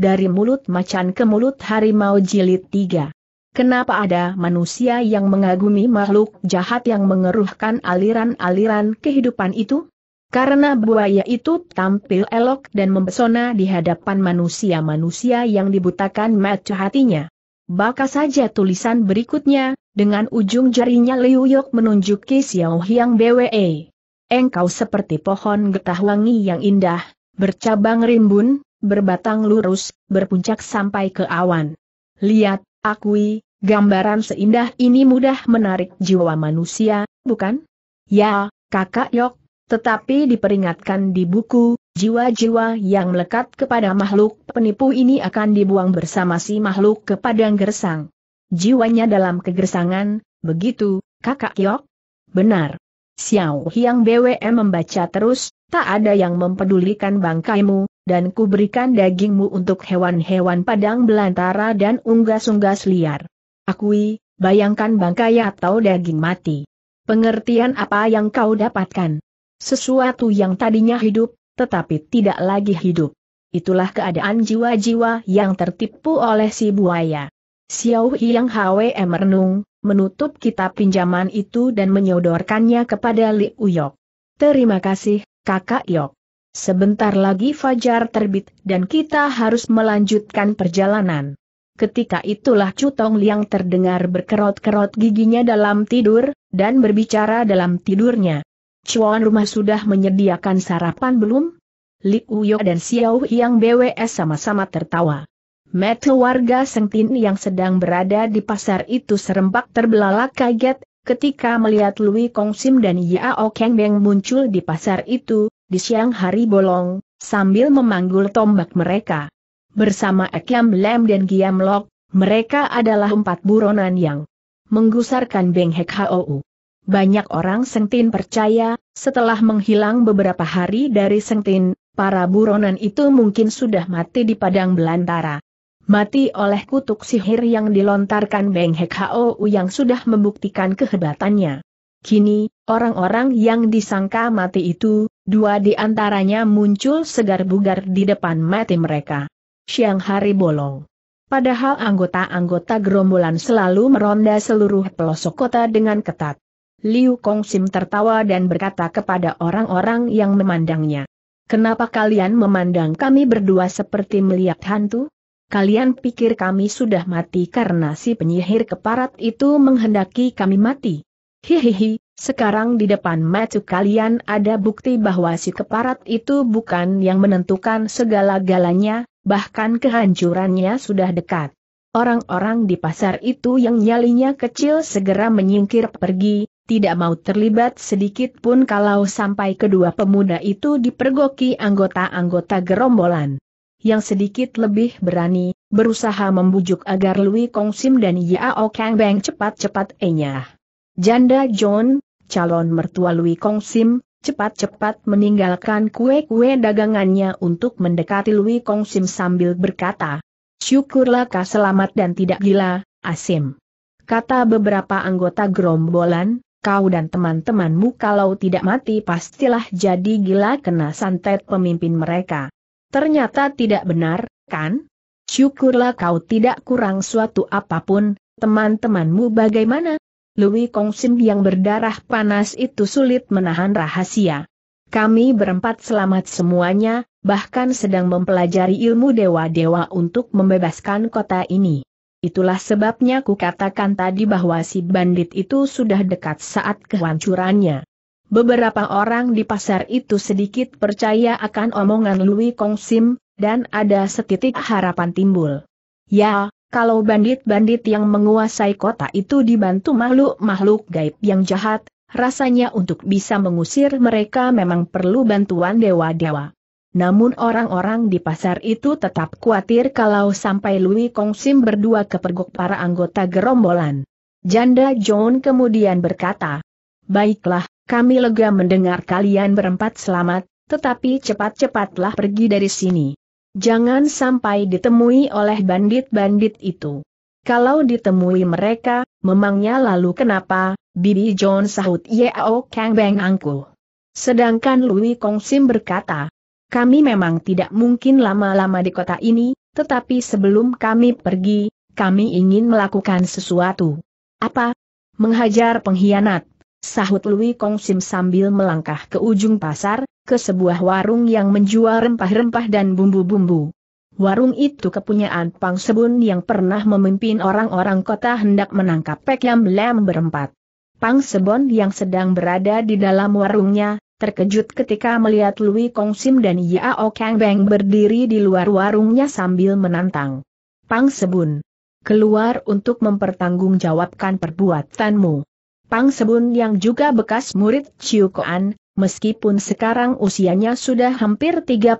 Dari mulut macan ke mulut harimau jilid 3. Kenapa ada manusia yang mengagumi makhluk jahat yang mengeruhkan aliran-aliran kehidupan itu? Karena buaya itu tampil elok dan mempesona di hadapan manusia-manusia yang dibutakan mata hatinya. Baka saja tulisan berikutnya, dengan ujung jarinya Liu menunjuk menunjuki Xiao Hyang BWE. Engkau seperti pohon getah wangi yang indah, bercabang rimbun, berbatang lurus, berpuncak sampai ke awan. Lihat, akui, gambaran seindah ini mudah menarik jiwa manusia, bukan? Ya, kakak Yok, tetapi diperingatkan di buku, jiwa-jiwa yang melekat kepada makhluk penipu ini akan dibuang bersama si makhluk ke padang gersang. Jiwanya dalam kegersangan, begitu, kakak Yok? Benar. Xiao Hiang BWM membaca terus, tak ada yang mempedulikan bangkaimu, dan kuberikan dagingmu untuk hewan-hewan padang belantara dan unggas-unggas liar. Akui, bayangkan bangkai atau daging mati. Pengertian apa yang kau dapatkan? Sesuatu yang tadinya hidup, tetapi tidak lagi hidup. Itulah keadaan jiwa-jiwa yang tertipu oleh si buaya. Xiao Yang hwe merenung, menutup kitab pinjaman itu dan menyodorkannya kepada Li Uyok. Terima kasih, kakak Yok. Sebentar lagi fajar terbit dan kita harus melanjutkan perjalanan. Ketika itulah Cutong Liang terdengar berkerot-kerot giginya dalam tidur, dan berbicara dalam tidurnya. Cuan rumah sudah menyediakan sarapan belum? Li Uyo dan Xiao Yang BWS sama-sama tertawa. Metu warga Sengtin yang sedang berada di pasar itu serempak terbelalak kaget, ketika melihat Lui Kong Sim dan Yao Keng Beng muncul di pasar itu, di siang hari bolong, sambil memanggul tombak mereka. Bersama Ekiam Lem dan Giam Lok, mereka adalah empat buronan yang menggusarkan Beng Hek Hou. Banyak orang Sengtin percaya, setelah menghilang beberapa hari dari Sengtin, para buronan itu mungkin sudah mati di padang belantara. Mati oleh kutuk sihir yang dilontarkan Beng Hek Hou yang sudah membuktikan kehebatannya. Kini, orang-orang yang disangka mati itu, dua di antaranya muncul segar bugar di depan mati mereka. Siang hari bolong. Padahal anggota-anggota gerombolan selalu meronda seluruh pelosok kota dengan ketat. Liu Kongsim tertawa dan berkata kepada orang-orang yang memandangnya. Kenapa kalian memandang kami berdua seperti melihat hantu? Kalian pikir kami sudah mati karena si penyihir keparat itu menghendaki kami mati? Hihihi, sekarang di depan mata kalian ada bukti bahwa si keparat itu bukan yang menentukan segala-galanya, bahkan kehancurannya sudah dekat. Orang-orang di pasar itu yang nyalinya kecil segera menyingkir pergi, tidak mau terlibat sedikit pun kalau sampai kedua pemuda itu dipergoki anggota-anggota gerombolan. Yang sedikit lebih berani, berusaha membujuk agar Louis Kong Sim dan Yao Kang Beng cepat-cepat enyah. Janda John, calon mertua Lui Kong Sim, cepat-cepat meninggalkan kue-kue dagangannya untuk mendekati Lui Kong Sim sambil berkata, Syukurlah kau selamat dan tidak gila, Asim. Kata beberapa anggota gerombolan, kau dan teman-temanmu kalau tidak mati pastilah jadi gila kena santet pemimpin mereka. Ternyata tidak benar, kan? Syukurlah kau tidak kurang suatu apapun, teman-temanmu bagaimana? Louis Sim yang berdarah panas itu sulit menahan rahasia. Kami berempat selamat semuanya, bahkan sedang mempelajari ilmu dewa-dewa untuk membebaskan kota ini. Itulah sebabnya ku katakan tadi bahwa si bandit itu sudah dekat saat kehancurannya. Beberapa orang di pasar itu sedikit percaya akan omongan Louis Sim, dan ada setitik harapan timbul. Ya, kalau bandit-bandit yang menguasai kota itu dibantu makhluk-makhluk gaib yang jahat, rasanya untuk bisa mengusir mereka memang perlu bantuan dewa-dewa. Namun orang-orang di pasar itu tetap khawatir kalau sampai Louis Kongsim berdua kepergok para anggota gerombolan. Janda John kemudian berkata, Baiklah, kami lega mendengar kalian berempat selamat, tetapi cepat-cepatlah pergi dari sini. Jangan sampai ditemui oleh bandit-bandit itu. Kalau ditemui mereka, memangnya lalu kenapa, Bibi John sahut Yeo Kang Beng angku. Sedangkan Louis Kong Sim berkata, kami memang tidak mungkin lama-lama di kota ini, tetapi sebelum kami pergi, kami ingin melakukan sesuatu. Apa? Menghajar pengkhianat. Sahut Lui Kong Sim sambil melangkah ke ujung pasar, ke sebuah warung yang menjual rempah-rempah dan bumbu-bumbu. Warung itu kepunyaan Pang Sebun yang pernah memimpin orang-orang kota hendak menangkap Yam Lam berempat. Pang Sebon yang sedang berada di dalam warungnya, terkejut ketika melihat Lui Kong Sim dan Yao Kang Beng berdiri di luar warungnya sambil menantang. Pang Sebun, keluar untuk mempertanggungjawabkan perbuatanmu. Pang Sebun yang juga bekas murid Chiu Koan, meskipun sekarang usianya sudah hampir 35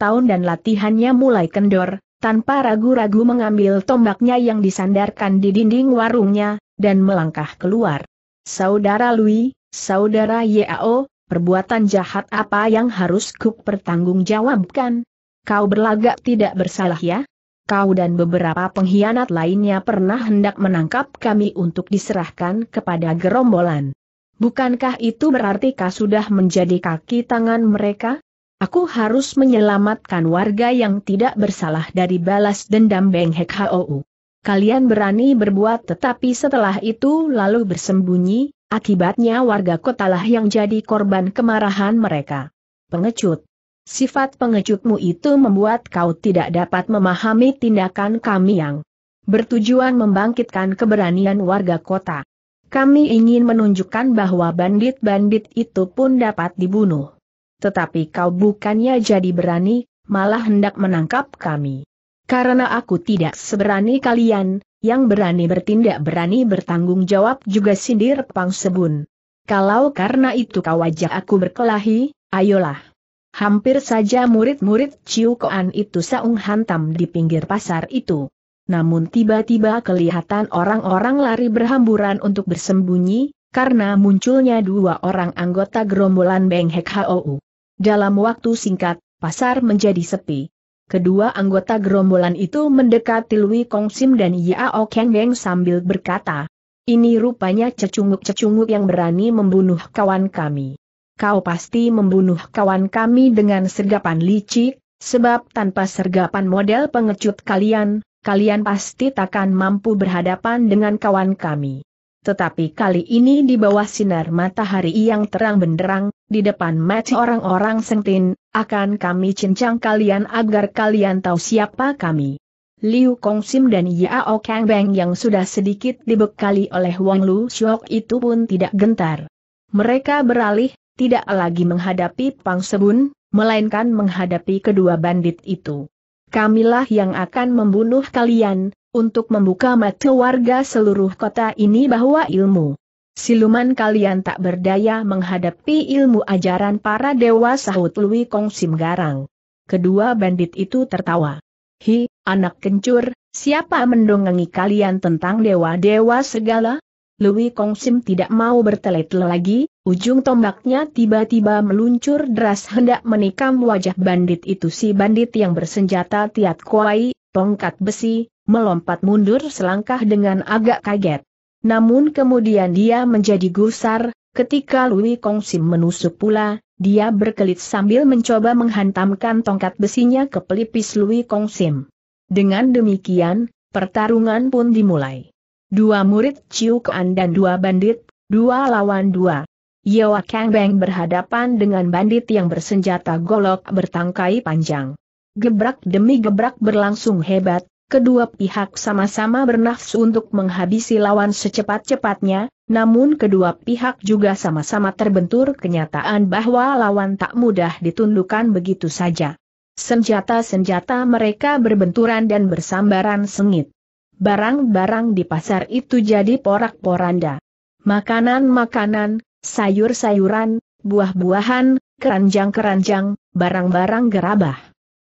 tahun dan latihannya mulai kendor, tanpa ragu-ragu mengambil tombaknya yang disandarkan di dinding warungnya, dan melangkah keluar. Saudara Lui, Saudara Yao, perbuatan jahat apa yang harus kupertanggungjawabkan? pertanggungjawabkan? Kau berlagak tidak bersalah ya? kau dan beberapa pengkhianat lainnya pernah hendak menangkap kami untuk diserahkan kepada gerombolan. Bukankah itu berarti kau sudah menjadi kaki tangan mereka? Aku harus menyelamatkan warga yang tidak bersalah dari balas dendam Beng Hek Hou. Kalian berani berbuat tetapi setelah itu lalu bersembunyi, akibatnya warga kotalah yang jadi korban kemarahan mereka. Pengecut. Sifat pengecutmu itu membuat kau tidak dapat memahami tindakan kami yang bertujuan membangkitkan keberanian warga kota. Kami ingin menunjukkan bahwa bandit-bandit itu pun dapat dibunuh. Tetapi kau bukannya jadi berani, malah hendak menangkap kami. Karena aku tidak seberani kalian, yang berani bertindak berani bertanggung jawab juga sindir pangsebun. Kalau karena itu kau wajah aku berkelahi, ayolah. Hampir saja murid-murid Ciu Koan itu saung hantam di pinggir pasar itu. Namun tiba-tiba kelihatan orang-orang lari berhamburan untuk bersembunyi, karena munculnya dua orang anggota gerombolan Beng Hek Hou. Dalam waktu singkat, pasar menjadi sepi. Kedua anggota gerombolan itu mendekati Lui Kong Sim dan Yao Keng Beng sambil berkata, ini rupanya cecunguk-cecunguk yang berani membunuh kawan kami kau pasti membunuh kawan kami dengan sergapan licik, sebab tanpa sergapan model pengecut kalian, kalian pasti takkan mampu berhadapan dengan kawan kami. Tetapi kali ini di bawah sinar matahari yang terang benderang, di depan match orang-orang sentin, akan kami cincang kalian agar kalian tahu siapa kami. Liu Kongsim dan Yao Beng yang sudah sedikit dibekali oleh Wang Lu Shok itu pun tidak gentar. Mereka beralih, tidak lagi menghadapi Pang Sebun, melainkan menghadapi kedua bandit itu. Kamilah yang akan membunuh kalian, untuk membuka mata warga seluruh kota ini bahwa ilmu siluman kalian tak berdaya menghadapi ilmu ajaran para dewa sahut Lui Kong Sim Garang. Kedua bandit itu tertawa. Hi, anak kencur, siapa mendongengi kalian tentang dewa-dewa segala? Lui Kong Sim tidak mau bertele-tele lagi, ujung tombaknya tiba-tiba meluncur deras hendak menikam wajah bandit itu si bandit yang bersenjata tiat kuai, tongkat besi, melompat mundur selangkah dengan agak kaget. Namun kemudian dia menjadi gusar, ketika Lui Kong Sim menusuk pula, dia berkelit sambil mencoba menghantamkan tongkat besinya ke pelipis Lui Kong Sim. Dengan demikian, pertarungan pun dimulai. Dua murid Chiu Kuan dan dua bandit, dua lawan dua. Yewa Kang Beng berhadapan dengan bandit yang bersenjata golok bertangkai panjang. Gebrak demi gebrak berlangsung hebat, kedua pihak sama-sama bernafsu untuk menghabisi lawan secepat-cepatnya, namun kedua pihak juga sama-sama terbentur kenyataan bahwa lawan tak mudah ditundukkan begitu saja. Senjata-senjata mereka berbenturan dan bersambaran sengit barang-barang di pasar itu jadi porak-poranda. Makanan-makanan, sayur-sayuran, buah-buahan, keranjang-keranjang, barang-barang gerabah.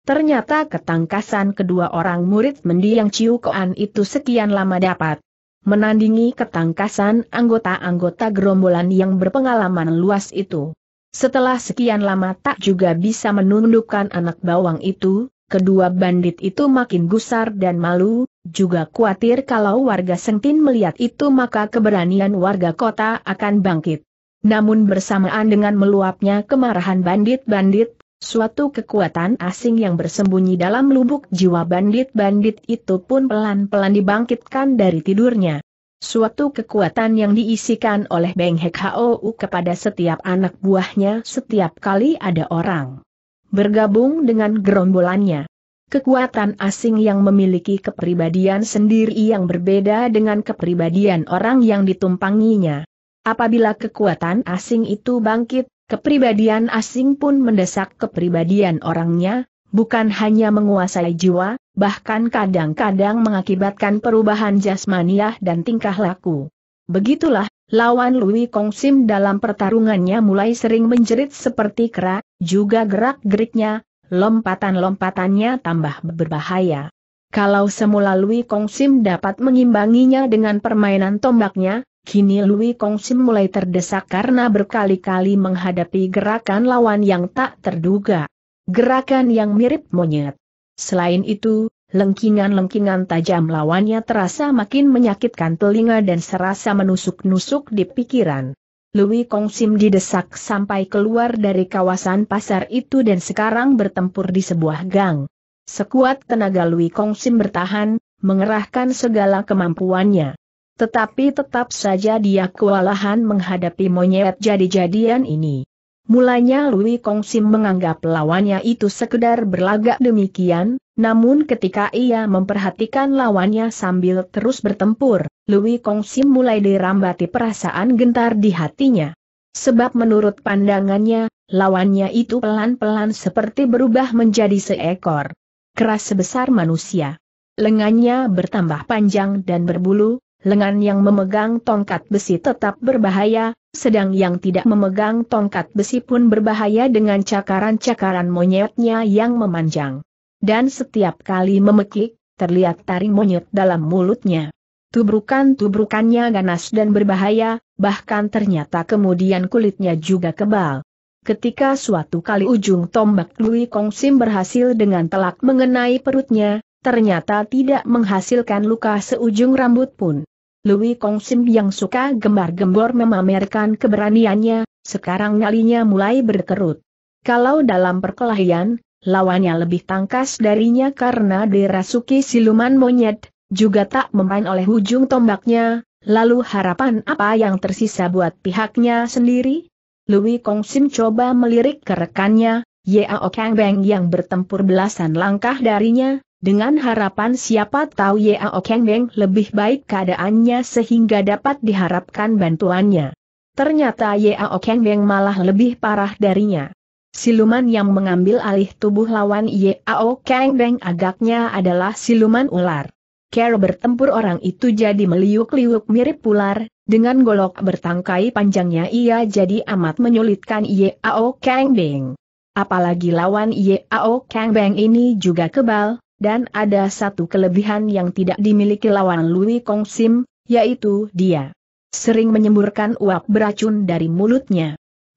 Ternyata ketangkasan kedua orang murid mendiang Ciu Koan itu sekian lama dapat menandingi ketangkasan anggota-anggota gerombolan yang berpengalaman luas itu. Setelah sekian lama tak juga bisa menundukkan anak bawang itu, Kedua bandit itu makin gusar dan malu, juga khawatir kalau warga Sentin melihat itu maka keberanian warga kota akan bangkit. Namun bersamaan dengan meluapnya kemarahan bandit-bandit, suatu kekuatan asing yang bersembunyi dalam lubuk jiwa bandit-bandit itu pun pelan-pelan dibangkitkan dari tidurnya. Suatu kekuatan yang diisikan oleh Beng Hek Hou kepada setiap anak buahnya setiap kali ada orang bergabung dengan gerombolannya. Kekuatan asing yang memiliki kepribadian sendiri yang berbeda dengan kepribadian orang yang ditumpanginya. Apabila kekuatan asing itu bangkit, kepribadian asing pun mendesak kepribadian orangnya, bukan hanya menguasai jiwa, bahkan kadang-kadang mengakibatkan perubahan jasmaniah dan tingkah laku. Begitulah, lawan Louis Kong Sim dalam pertarungannya mulai sering menjerit seperti kera, juga gerak-geriknya, lompatan-lompatannya tambah berbahaya. Kalau semula Lui Kong Sim dapat mengimbanginya dengan permainan tombaknya, kini Lui Kong Sim mulai terdesak karena berkali-kali menghadapi gerakan lawan yang tak terduga. Gerakan yang mirip monyet. Selain itu, lengkingan-lengkingan tajam lawannya terasa makin menyakitkan telinga dan serasa menusuk-nusuk di pikiran. Louis Sim didesak sampai keluar dari kawasan pasar itu dan sekarang bertempur di sebuah gang. Sekuat tenaga Louis Sim bertahan, mengerahkan segala kemampuannya. Tetapi tetap saja dia kewalahan menghadapi monyet jadi-jadian ini. Mulanya Lui Kong Sim menganggap lawannya itu sekedar berlagak demikian, namun ketika ia memperhatikan lawannya sambil terus bertempur, Lui Kong Sim mulai dirambati perasaan gentar di hatinya. Sebab menurut pandangannya, lawannya itu pelan-pelan seperti berubah menjadi seekor keras sebesar manusia. Lengannya bertambah panjang dan berbulu, lengan yang memegang tongkat besi tetap berbahaya, sedang yang tidak memegang tongkat besi pun berbahaya dengan cakaran-cakaran monyetnya yang memanjang. Dan setiap kali memekik, terlihat taring monyet dalam mulutnya. Tubrukan-tubrukannya ganas dan berbahaya, bahkan ternyata kemudian kulitnya juga kebal. Ketika suatu kali ujung tombak Lui Kong Sim berhasil dengan telak mengenai perutnya, ternyata tidak menghasilkan luka seujung rambut pun. Louis Sim yang suka gembar-gembor memamerkan keberaniannya, sekarang nyalinya mulai berkerut. Kalau dalam perkelahian, lawannya lebih tangkas darinya karena dirasuki siluman monyet, juga tak memain oleh ujung tombaknya, lalu harapan apa yang tersisa buat pihaknya sendiri? Louis Sim coba melirik ke rekannya, Yeo Kang Beng yang bertempur belasan langkah darinya, dengan harapan siapa tahu Yao Beng lebih baik keadaannya sehingga dapat diharapkan bantuannya. Ternyata Yao Beng malah lebih parah darinya. Siluman yang mengambil alih tubuh lawan Yao Beng agaknya adalah siluman ular. Care bertempur orang itu jadi meliuk-liuk mirip ular, dengan golok bertangkai panjangnya ia jadi amat menyulitkan Yao Kang Beng. Apalagi lawan Yao Kang Beng ini juga kebal, dan ada satu kelebihan yang tidak dimiliki lawan Lui Kong Sim, yaitu dia sering menyemburkan uap beracun dari mulutnya.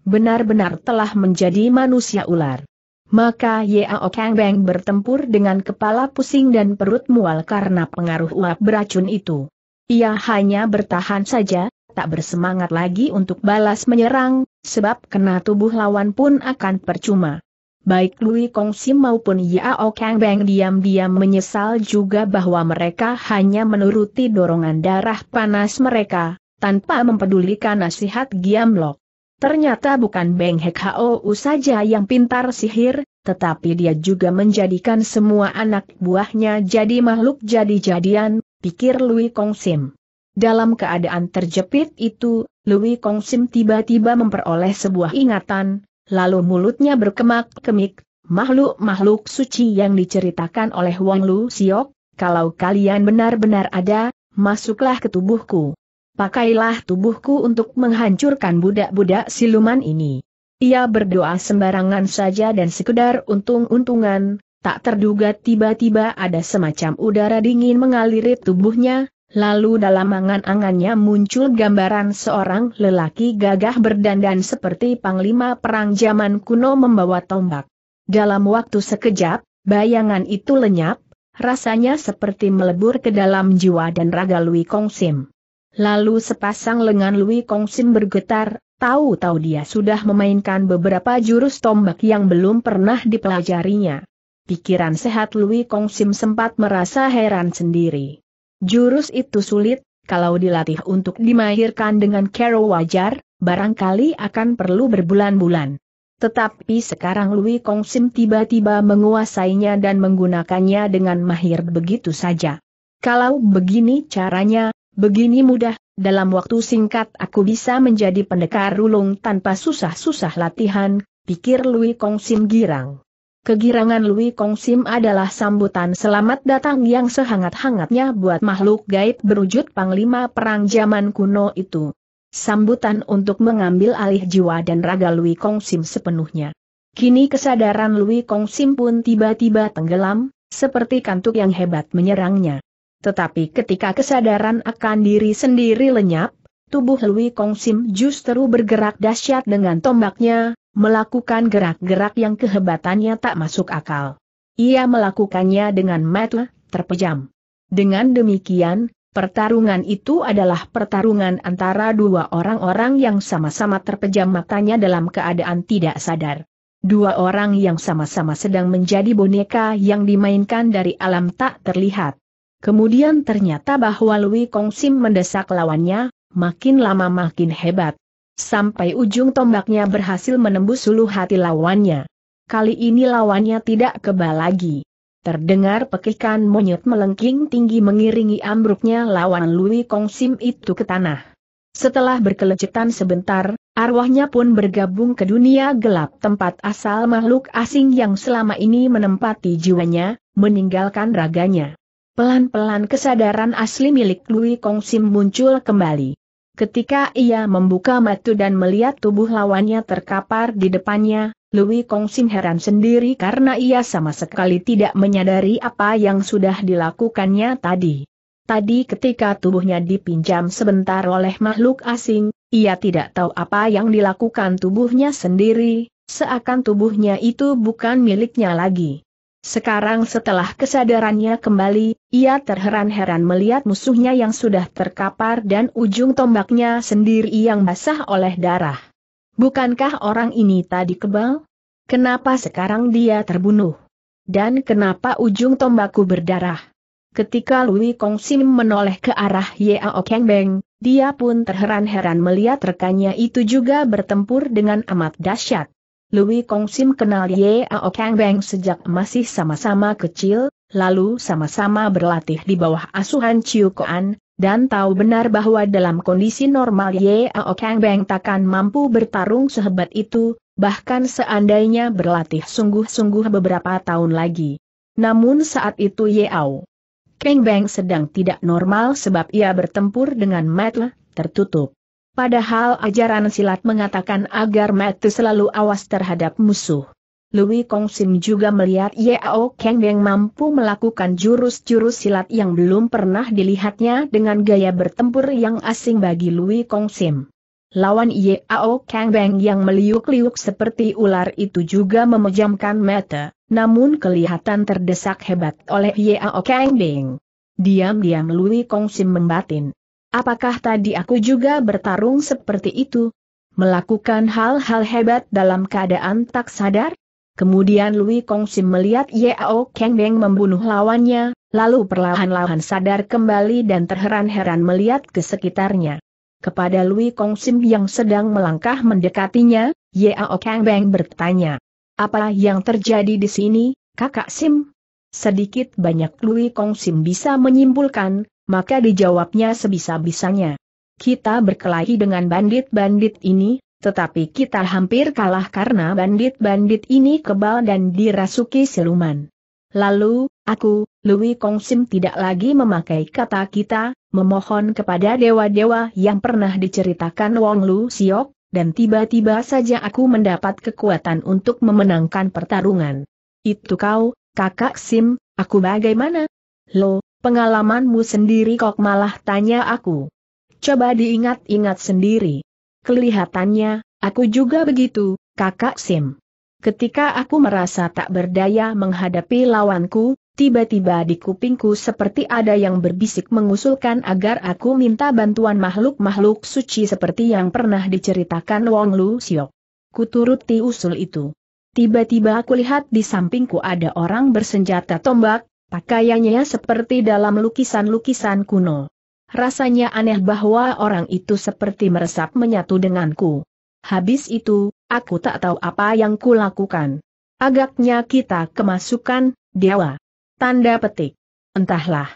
Benar-benar telah menjadi manusia ular. Maka Yao Kang Beng bertempur dengan kepala pusing dan perut mual karena pengaruh uap beracun itu. Ia hanya bertahan saja, tak bersemangat lagi untuk balas menyerang, sebab kena tubuh lawan pun akan percuma baik Lui Kong Sim maupun Yao Kang Beng diam-diam menyesal juga bahwa mereka hanya menuruti dorongan darah panas mereka, tanpa mempedulikan nasihat Giam Lok. Ternyata bukan Beng Hek U saja yang pintar sihir, tetapi dia juga menjadikan semua anak buahnya jadi makhluk jadi-jadian, pikir Lui Kong Sim. Dalam keadaan terjepit itu, Louis Kong Sim tiba-tiba memperoleh sebuah ingatan, lalu mulutnya berkemak-kemik, makhluk-makhluk suci yang diceritakan oleh Wang Lu Siok, kalau kalian benar-benar ada, masuklah ke tubuhku. Pakailah tubuhku untuk menghancurkan budak-budak siluman ini. Ia berdoa sembarangan saja dan sekedar untung-untungan, tak terduga tiba-tiba ada semacam udara dingin mengaliri tubuhnya, Lalu dalam angan-angannya muncul gambaran seorang lelaki gagah berdandan seperti panglima perang zaman kuno membawa tombak. Dalam waktu sekejap, bayangan itu lenyap, rasanya seperti melebur ke dalam jiwa dan raga Lui Kong Sim. Lalu sepasang lengan Lui Kong Sim bergetar, tahu-tahu dia sudah memainkan beberapa jurus tombak yang belum pernah dipelajarinya. Pikiran sehat Lui Kong Sim sempat merasa heran sendiri. Jurus itu sulit, kalau dilatih untuk dimahirkan dengan kero wajar, barangkali akan perlu berbulan-bulan. Tetapi sekarang Lui Kong Sim tiba-tiba menguasainya dan menggunakannya dengan mahir begitu saja. Kalau begini caranya, begini mudah, dalam waktu singkat aku bisa menjadi pendekar rulung tanpa susah-susah latihan, pikir Lui Kong Sim girang. Kegirangan Lui Kong Sim adalah sambutan selamat datang yang sehangat-hangatnya buat makhluk gaib berwujud panglima perang zaman kuno itu. Sambutan untuk mengambil alih jiwa dan raga Lui Kong Sim sepenuhnya. Kini kesadaran Lui Kong Sim pun tiba-tiba tenggelam, seperti kantuk yang hebat menyerangnya. Tetapi ketika kesadaran akan diri sendiri lenyap, tubuh Lui Kong Sim justru bergerak dahsyat dengan tombaknya, melakukan gerak-gerak yang kehebatannya tak masuk akal. Ia melakukannya dengan mata terpejam. Dengan demikian, pertarungan itu adalah pertarungan antara dua orang-orang yang sama-sama terpejam matanya dalam keadaan tidak sadar. Dua orang yang sama-sama sedang menjadi boneka yang dimainkan dari alam tak terlihat. Kemudian ternyata bahwa Lui Kong Sim mendesak lawannya, makin lama makin hebat sampai ujung tombaknya berhasil menembus suluh hati lawannya. Kali ini lawannya tidak kebal lagi. Terdengar pekikan monyet melengking tinggi mengiringi ambruknya lawan Lui Kong Sim itu ke tanah. Setelah berkelecetan sebentar, arwahnya pun bergabung ke dunia gelap tempat asal makhluk asing yang selama ini menempati jiwanya, meninggalkan raganya. Pelan-pelan kesadaran asli milik Lui Kong Sim muncul kembali. Ketika ia membuka mata dan melihat tubuh lawannya terkapar di depannya, Louis Kongsin heran sendiri karena ia sama sekali tidak menyadari apa yang sudah dilakukannya tadi. Tadi ketika tubuhnya dipinjam sebentar oleh makhluk asing, ia tidak tahu apa yang dilakukan tubuhnya sendiri, seakan tubuhnya itu bukan miliknya lagi. Sekarang setelah kesadarannya kembali, ia terheran-heran melihat musuhnya yang sudah terkapar dan ujung tombaknya sendiri yang basah oleh darah. Bukankah orang ini tadi kebal? Kenapa sekarang dia terbunuh? Dan kenapa ujung tombakku berdarah? Ketika Lui Kong Sim menoleh ke arah Yao Keng Beng, dia pun terheran-heran melihat rekannya itu juga bertempur dengan amat dahsyat. Louis Sim kenal Ye Ao Kang Beng sejak masih sama-sama kecil, lalu sama-sama berlatih di bawah asuhan Chiu Koan, dan tahu benar bahwa dalam kondisi normal Ye Ao Kang Beng takkan mampu bertarung sehebat itu, bahkan seandainya berlatih sungguh-sungguh beberapa tahun lagi. Namun saat itu Ye Ao Kang Beng sedang tidak normal sebab ia bertempur dengan metle tertutup. Padahal ajaran silat mengatakan agar mata selalu awas terhadap musuh. Lui Kong Sim juga melihat Yao Kang yang mampu melakukan jurus-jurus silat yang belum pernah dilihatnya dengan gaya bertempur yang asing bagi Lui Kong Sim. Lawan Yao Kang Beng yang meliuk-liuk seperti ular itu juga memejamkan mata, namun kelihatan terdesak hebat oleh Yao Kang Beng. Diam-diam Lui Kong Sim membatin. Apakah tadi aku juga bertarung seperti itu? Melakukan hal-hal hebat dalam keadaan tak sadar? Kemudian Lui Kongsi melihat Yao Kang Beng membunuh lawannya, lalu perlahan-lahan sadar kembali dan terheran-heran melihat ke sekitarnya. Kepada Lui Kong Sim yang sedang melangkah mendekatinya, Yao Kang Beng bertanya, apa yang terjadi di sini, kakak Sim? Sedikit banyak Lui Kong Sim bisa menyimpulkan, maka dijawabnya sebisa-bisanya. Kita berkelahi dengan bandit-bandit ini, tetapi kita hampir kalah karena bandit-bandit ini kebal dan dirasuki siluman. Lalu, aku, Lui Kong Sim tidak lagi memakai kata kita, memohon kepada dewa-dewa yang pernah diceritakan Wong Lu Siok, dan tiba-tiba saja aku mendapat kekuatan untuk memenangkan pertarungan. Itu kau, kakak Sim, aku bagaimana? Lo, Pengalamanmu sendiri kok malah tanya aku. Coba diingat-ingat sendiri. Kelihatannya, aku juga begitu, kakak Sim. Ketika aku merasa tak berdaya menghadapi lawanku, Tiba-tiba di kupingku seperti ada yang berbisik mengusulkan agar aku minta bantuan makhluk-makhluk suci seperti yang pernah diceritakan Wong Lu Siok. Kuturuti usul itu. Tiba-tiba aku lihat di sampingku ada orang bersenjata tombak, Pakaiannya seperti dalam lukisan-lukisan kuno. Rasanya aneh bahwa orang itu seperti meresap menyatu denganku. Habis itu, aku tak tahu apa yang kulakukan. Agaknya kita kemasukan, dewa. Tanda petik. Entahlah.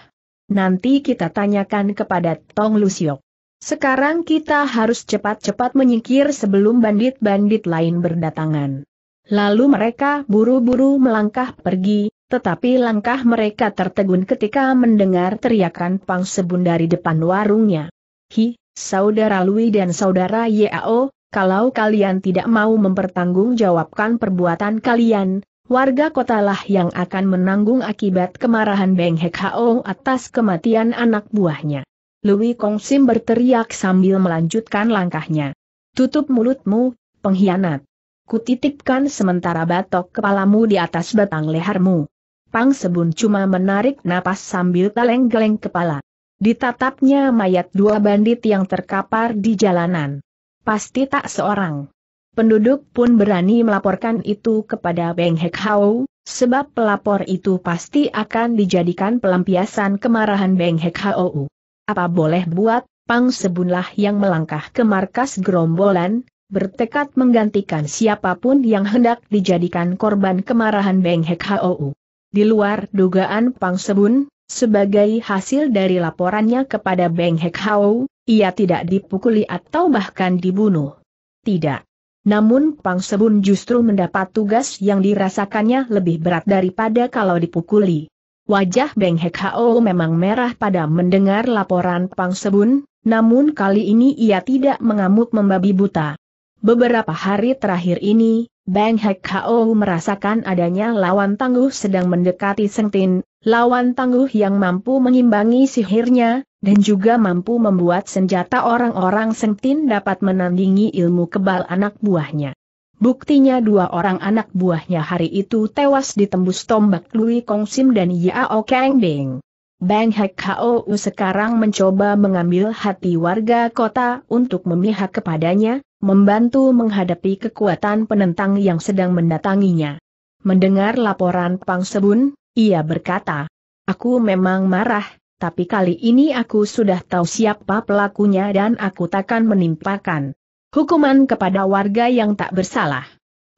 Nanti kita tanyakan kepada Tong Lusio. Sekarang kita harus cepat-cepat menyingkir sebelum bandit-bandit lain berdatangan. Lalu mereka buru-buru melangkah pergi, tetapi langkah mereka tertegun ketika mendengar teriakan Pang Sebun dari depan warungnya. Hi, saudara Lui dan saudara Yao, kalau kalian tidak mau mempertanggungjawabkan perbuatan kalian, warga kotalah yang akan menanggung akibat kemarahan Beng Hek Hao atas kematian anak buahnya. Lui Kong Sim berteriak sambil melanjutkan langkahnya. Tutup mulutmu, pengkhianat. Kutitipkan sementara batok kepalamu di atas batang lehermu. Pang Sebun cuma menarik napas sambil geleng-geleng kepala. Ditatapnya mayat dua bandit yang terkapar di jalanan. Pasti tak seorang. Penduduk pun berani melaporkan itu kepada Beng Hek Hau, sebab pelapor itu pasti akan dijadikan pelampiasan kemarahan Beng Hek Hau. Apa boleh buat, Pang Sebunlah yang melangkah ke markas gerombolan, bertekad menggantikan siapapun yang hendak dijadikan korban kemarahan Beng Hek Hou di luar dugaan Pang Sebun, sebagai hasil dari laporannya kepada Beng Hek Hau, ia tidak dipukuli atau bahkan dibunuh. Tidak. Namun Pang Sebun justru mendapat tugas yang dirasakannya lebih berat daripada kalau dipukuli. Wajah Beng Hek Hao memang merah pada mendengar laporan Pang Sebun, namun kali ini ia tidak mengamuk membabi buta. Beberapa hari terakhir ini, Bang Hek Kao merasakan adanya lawan tangguh sedang mendekati Sengtin, lawan tangguh yang mampu mengimbangi sihirnya, dan juga mampu membuat senjata orang-orang Sengtin dapat menandingi ilmu kebal anak buahnya. Buktinya dua orang anak buahnya hari itu tewas ditembus tombak Lui Kong Sim dan Yao Kang Bing. Bang Hek Kao sekarang mencoba mengambil hati warga kota untuk memihak kepadanya, membantu menghadapi kekuatan penentang yang sedang mendatanginya. Mendengar laporan Pang Sebun, ia berkata, Aku memang marah, tapi kali ini aku sudah tahu siapa pelakunya dan aku takkan menimpakan hukuman kepada warga yang tak bersalah.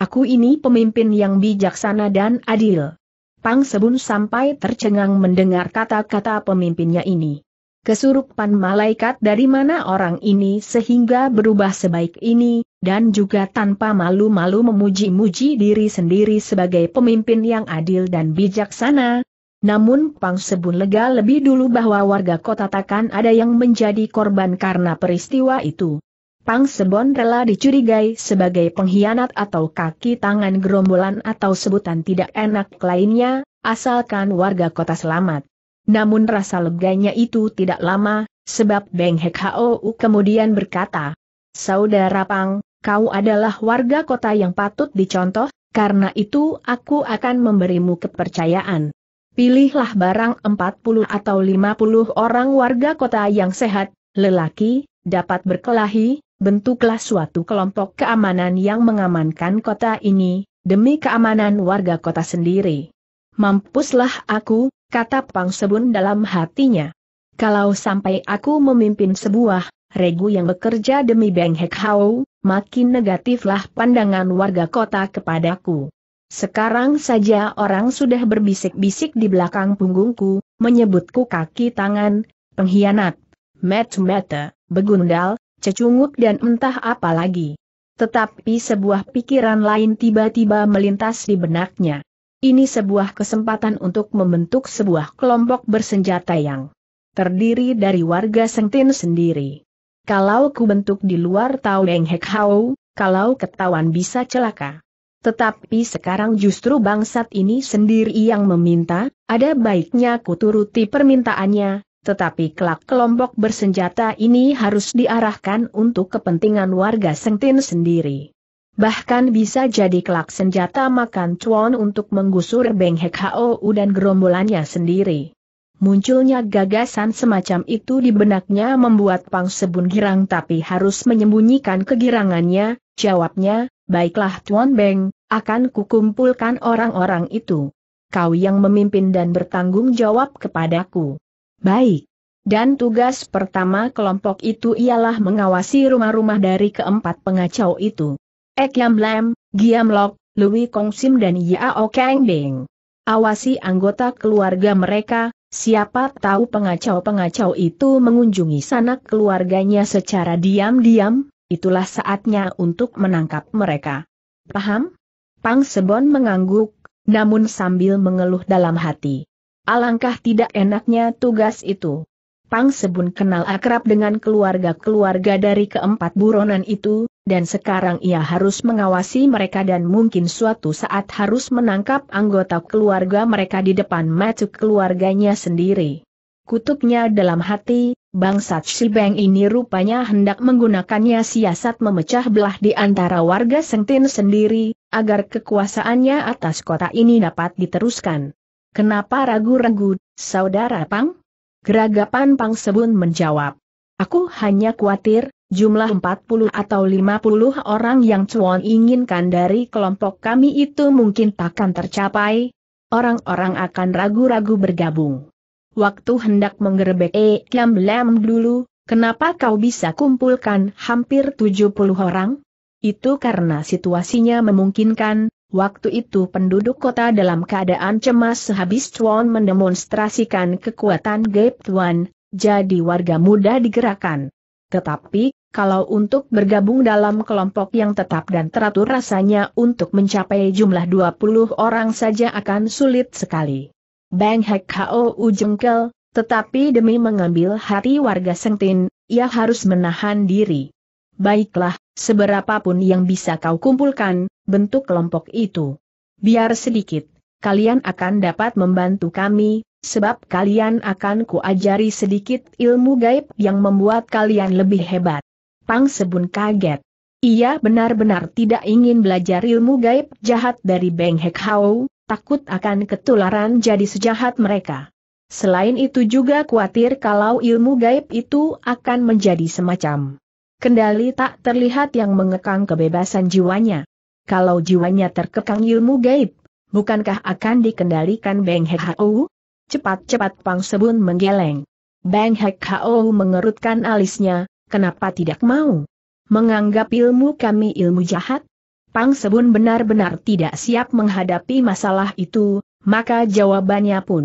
Aku ini pemimpin yang bijaksana dan adil. Pang Sebun sampai tercengang mendengar kata-kata pemimpinnya ini kesurupan malaikat dari mana orang ini sehingga berubah sebaik ini, dan juga tanpa malu-malu memuji-muji diri sendiri sebagai pemimpin yang adil dan bijaksana. Namun Pang Sebun lega lebih dulu bahwa warga kota takkan ada yang menjadi korban karena peristiwa itu. Pang Sebon rela dicurigai sebagai pengkhianat atau kaki tangan gerombolan atau sebutan tidak enak lainnya, asalkan warga kota selamat. Namun rasa leganya itu tidak lama, sebab Beng Hek Hou kemudian berkata, Saudara Pang, kau adalah warga kota yang patut dicontoh, karena itu aku akan memberimu kepercayaan. Pilihlah barang 40 atau 50 orang warga kota yang sehat, lelaki, dapat berkelahi, bentuklah suatu kelompok keamanan yang mengamankan kota ini, demi keamanan warga kota sendiri. Mampuslah aku, kata Pang Sebun dalam hatinya. Kalau sampai aku memimpin sebuah regu yang bekerja demi Beng Hek Hau, makin negatiflah pandangan warga kota kepadaku. Sekarang saja orang sudah berbisik-bisik di belakang punggungku, menyebutku kaki tangan, pengkhianat, met-mete, begundal, cecunguk dan entah apa lagi. Tetapi sebuah pikiran lain tiba-tiba melintas di benaknya. Ini sebuah kesempatan untuk membentuk sebuah kelompok bersenjata yang terdiri dari warga Sengtin sendiri. Kalau kubentuk di luar Tao Leng Hek Hau, kalau ketahuan bisa celaka. Tetapi sekarang justru bangsat ini sendiri yang meminta, ada baiknya kuturuti permintaannya, tetapi kelak kelompok bersenjata ini harus diarahkan untuk kepentingan warga Sengtin sendiri bahkan bisa jadi kelak senjata makan cuan untuk menggusur Beng Hek Hou dan gerombolannya sendiri. Munculnya gagasan semacam itu di benaknya membuat Pang Sebun girang tapi harus menyembunyikan kegirangannya, jawabnya, baiklah Tuan Beng, akan kukumpulkan orang-orang itu. Kau yang memimpin dan bertanggung jawab kepadaku. Baik. Dan tugas pertama kelompok itu ialah mengawasi rumah-rumah dari keempat pengacau itu. Ek Yam Lam, Giam Lok, Lui Kong Sim dan Yao Kang Bing. Awasi anggota keluarga mereka, siapa tahu pengacau-pengacau itu mengunjungi sanak keluarganya secara diam-diam, itulah saatnya untuk menangkap mereka. Paham? Pang Sebon mengangguk, namun sambil mengeluh dalam hati. Alangkah tidak enaknya tugas itu. Pang Sebon kenal akrab dengan keluarga-keluarga dari keempat buronan itu, dan sekarang ia harus mengawasi mereka dan mungkin suatu saat harus menangkap anggota keluarga mereka di depan mata keluarganya sendiri. Kutuknya dalam hati, bangsat Shibeng ini rupanya hendak menggunakannya siasat memecah belah di antara warga Sengtin sendiri, agar kekuasaannya atas kota ini dapat diteruskan. Kenapa ragu-ragu, saudara Pang? Geragapan Pang Sebun menjawab. Aku hanya khawatir, Jumlah 40 atau 50 orang yang Cuan inginkan dari kelompok kami itu mungkin takkan tercapai. Orang-orang akan ragu-ragu bergabung. Waktu hendak menggerebek E eh Kiam Lam dulu, kenapa kau bisa kumpulkan hampir 70 orang? Itu karena situasinya memungkinkan, Waktu itu penduduk kota dalam keadaan cemas sehabis Chuan mendemonstrasikan kekuatan Gap Tuan, jadi warga muda digerakkan. Tetapi, kalau untuk bergabung dalam kelompok yang tetap dan teratur rasanya untuk mencapai jumlah 20 orang saja akan sulit sekali. Bang Hek Hao Ujengkel, tetapi demi mengambil hati warga Sengtin, ia harus menahan diri. Baiklah, seberapapun yang bisa kau kumpulkan, bentuk kelompok itu. Biar sedikit, kalian akan dapat membantu kami, sebab kalian akan kuajari sedikit ilmu gaib yang membuat kalian lebih hebat. Pang Sebun kaget. Ia benar-benar tidak ingin belajar ilmu gaib jahat dari Beng Hek Hao, takut akan ketularan jadi sejahat mereka. Selain itu juga khawatir kalau ilmu gaib itu akan menjadi semacam kendali tak terlihat yang mengekang kebebasan jiwanya. Kalau jiwanya terkekang ilmu gaib, bukankah akan dikendalikan Beng Hek Hao? Cepat-cepat Pang Sebun menggeleng. Beng Hek Hao mengerutkan alisnya, Kenapa tidak mau? Menganggap ilmu kami ilmu jahat? Pang Sebun benar-benar tidak siap menghadapi masalah itu, maka jawabannya pun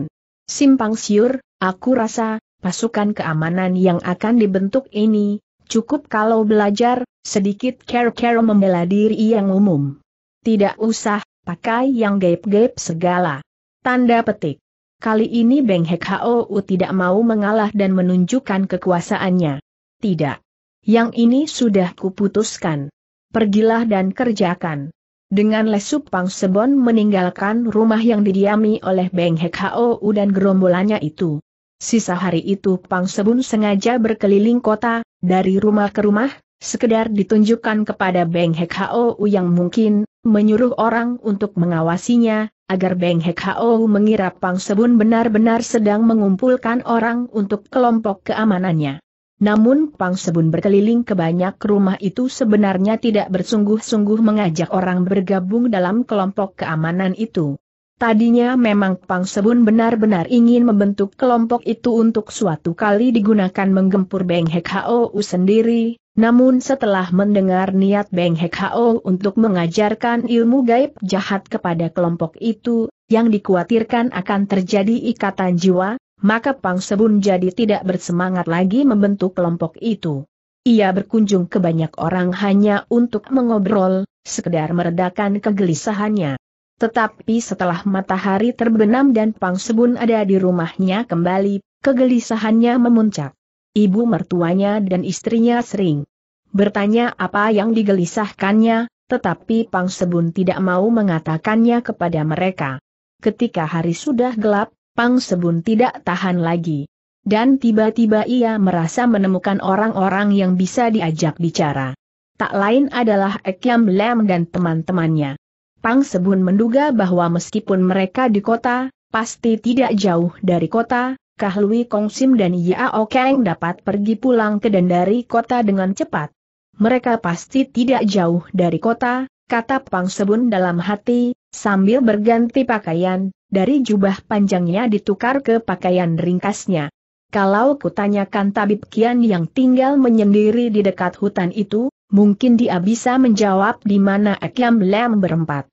simpang siur, aku rasa, pasukan keamanan yang akan dibentuk ini, cukup kalau belajar, sedikit care-care membela diri yang umum. Tidak usah, pakai yang gaib-gaib segala. Tanda petik. Kali ini Beng Hek Hou tidak mau mengalah dan menunjukkan kekuasaannya. Tidak. Yang ini sudah kuputuskan. Pergilah dan kerjakan. Dengan Lesu Pangsebon meninggalkan rumah yang didiami oleh Beng Hek Hou dan gerombolannya itu. Sisa hari itu Pangsebon sengaja berkeliling kota, dari rumah ke rumah, sekedar ditunjukkan kepada Beng Hek Hou yang mungkin, menyuruh orang untuk mengawasinya, agar Beng Hek Hou mengira Pangsebon benar-benar sedang mengumpulkan orang untuk kelompok keamanannya. Namun Pang Sebun berkeliling ke banyak rumah itu sebenarnya tidak bersungguh-sungguh mengajak orang bergabung dalam kelompok keamanan itu. Tadinya memang Pang Sebun benar-benar ingin membentuk kelompok itu untuk suatu kali digunakan menggempur Beng Hek u sendiri, namun setelah mendengar niat Beng Hek Hao untuk mengajarkan ilmu gaib jahat kepada kelompok itu, yang dikhawatirkan akan terjadi ikatan jiwa, maka Pang Sebun jadi tidak bersemangat lagi membentuk kelompok itu. Ia berkunjung ke banyak orang hanya untuk mengobrol, sekedar meredakan kegelisahannya. Tetapi setelah matahari terbenam dan Pang Sebun ada di rumahnya kembali, kegelisahannya memuncak. Ibu mertuanya dan istrinya sering bertanya apa yang digelisahkannya, tetapi Pang Sebun tidak mau mengatakannya kepada mereka. Ketika hari sudah gelap, Pang Sebun tidak tahan lagi. Dan tiba-tiba ia merasa menemukan orang-orang yang bisa diajak bicara. Tak lain adalah Ekiam Lem dan teman-temannya. Pang Sebun menduga bahwa meskipun mereka di kota, pasti tidak jauh dari kota, Kahlui Sim dan Yao Kang dapat pergi pulang ke dan dari kota dengan cepat. Mereka pasti tidak jauh dari kota, kata Pang Sebun dalam hati, Sambil berganti pakaian, dari jubah panjangnya ditukar ke pakaian ringkasnya. Kalau kutanyakan tabib Kian yang tinggal menyendiri di dekat hutan itu, mungkin dia bisa menjawab di mana Ekiam Lem berempat.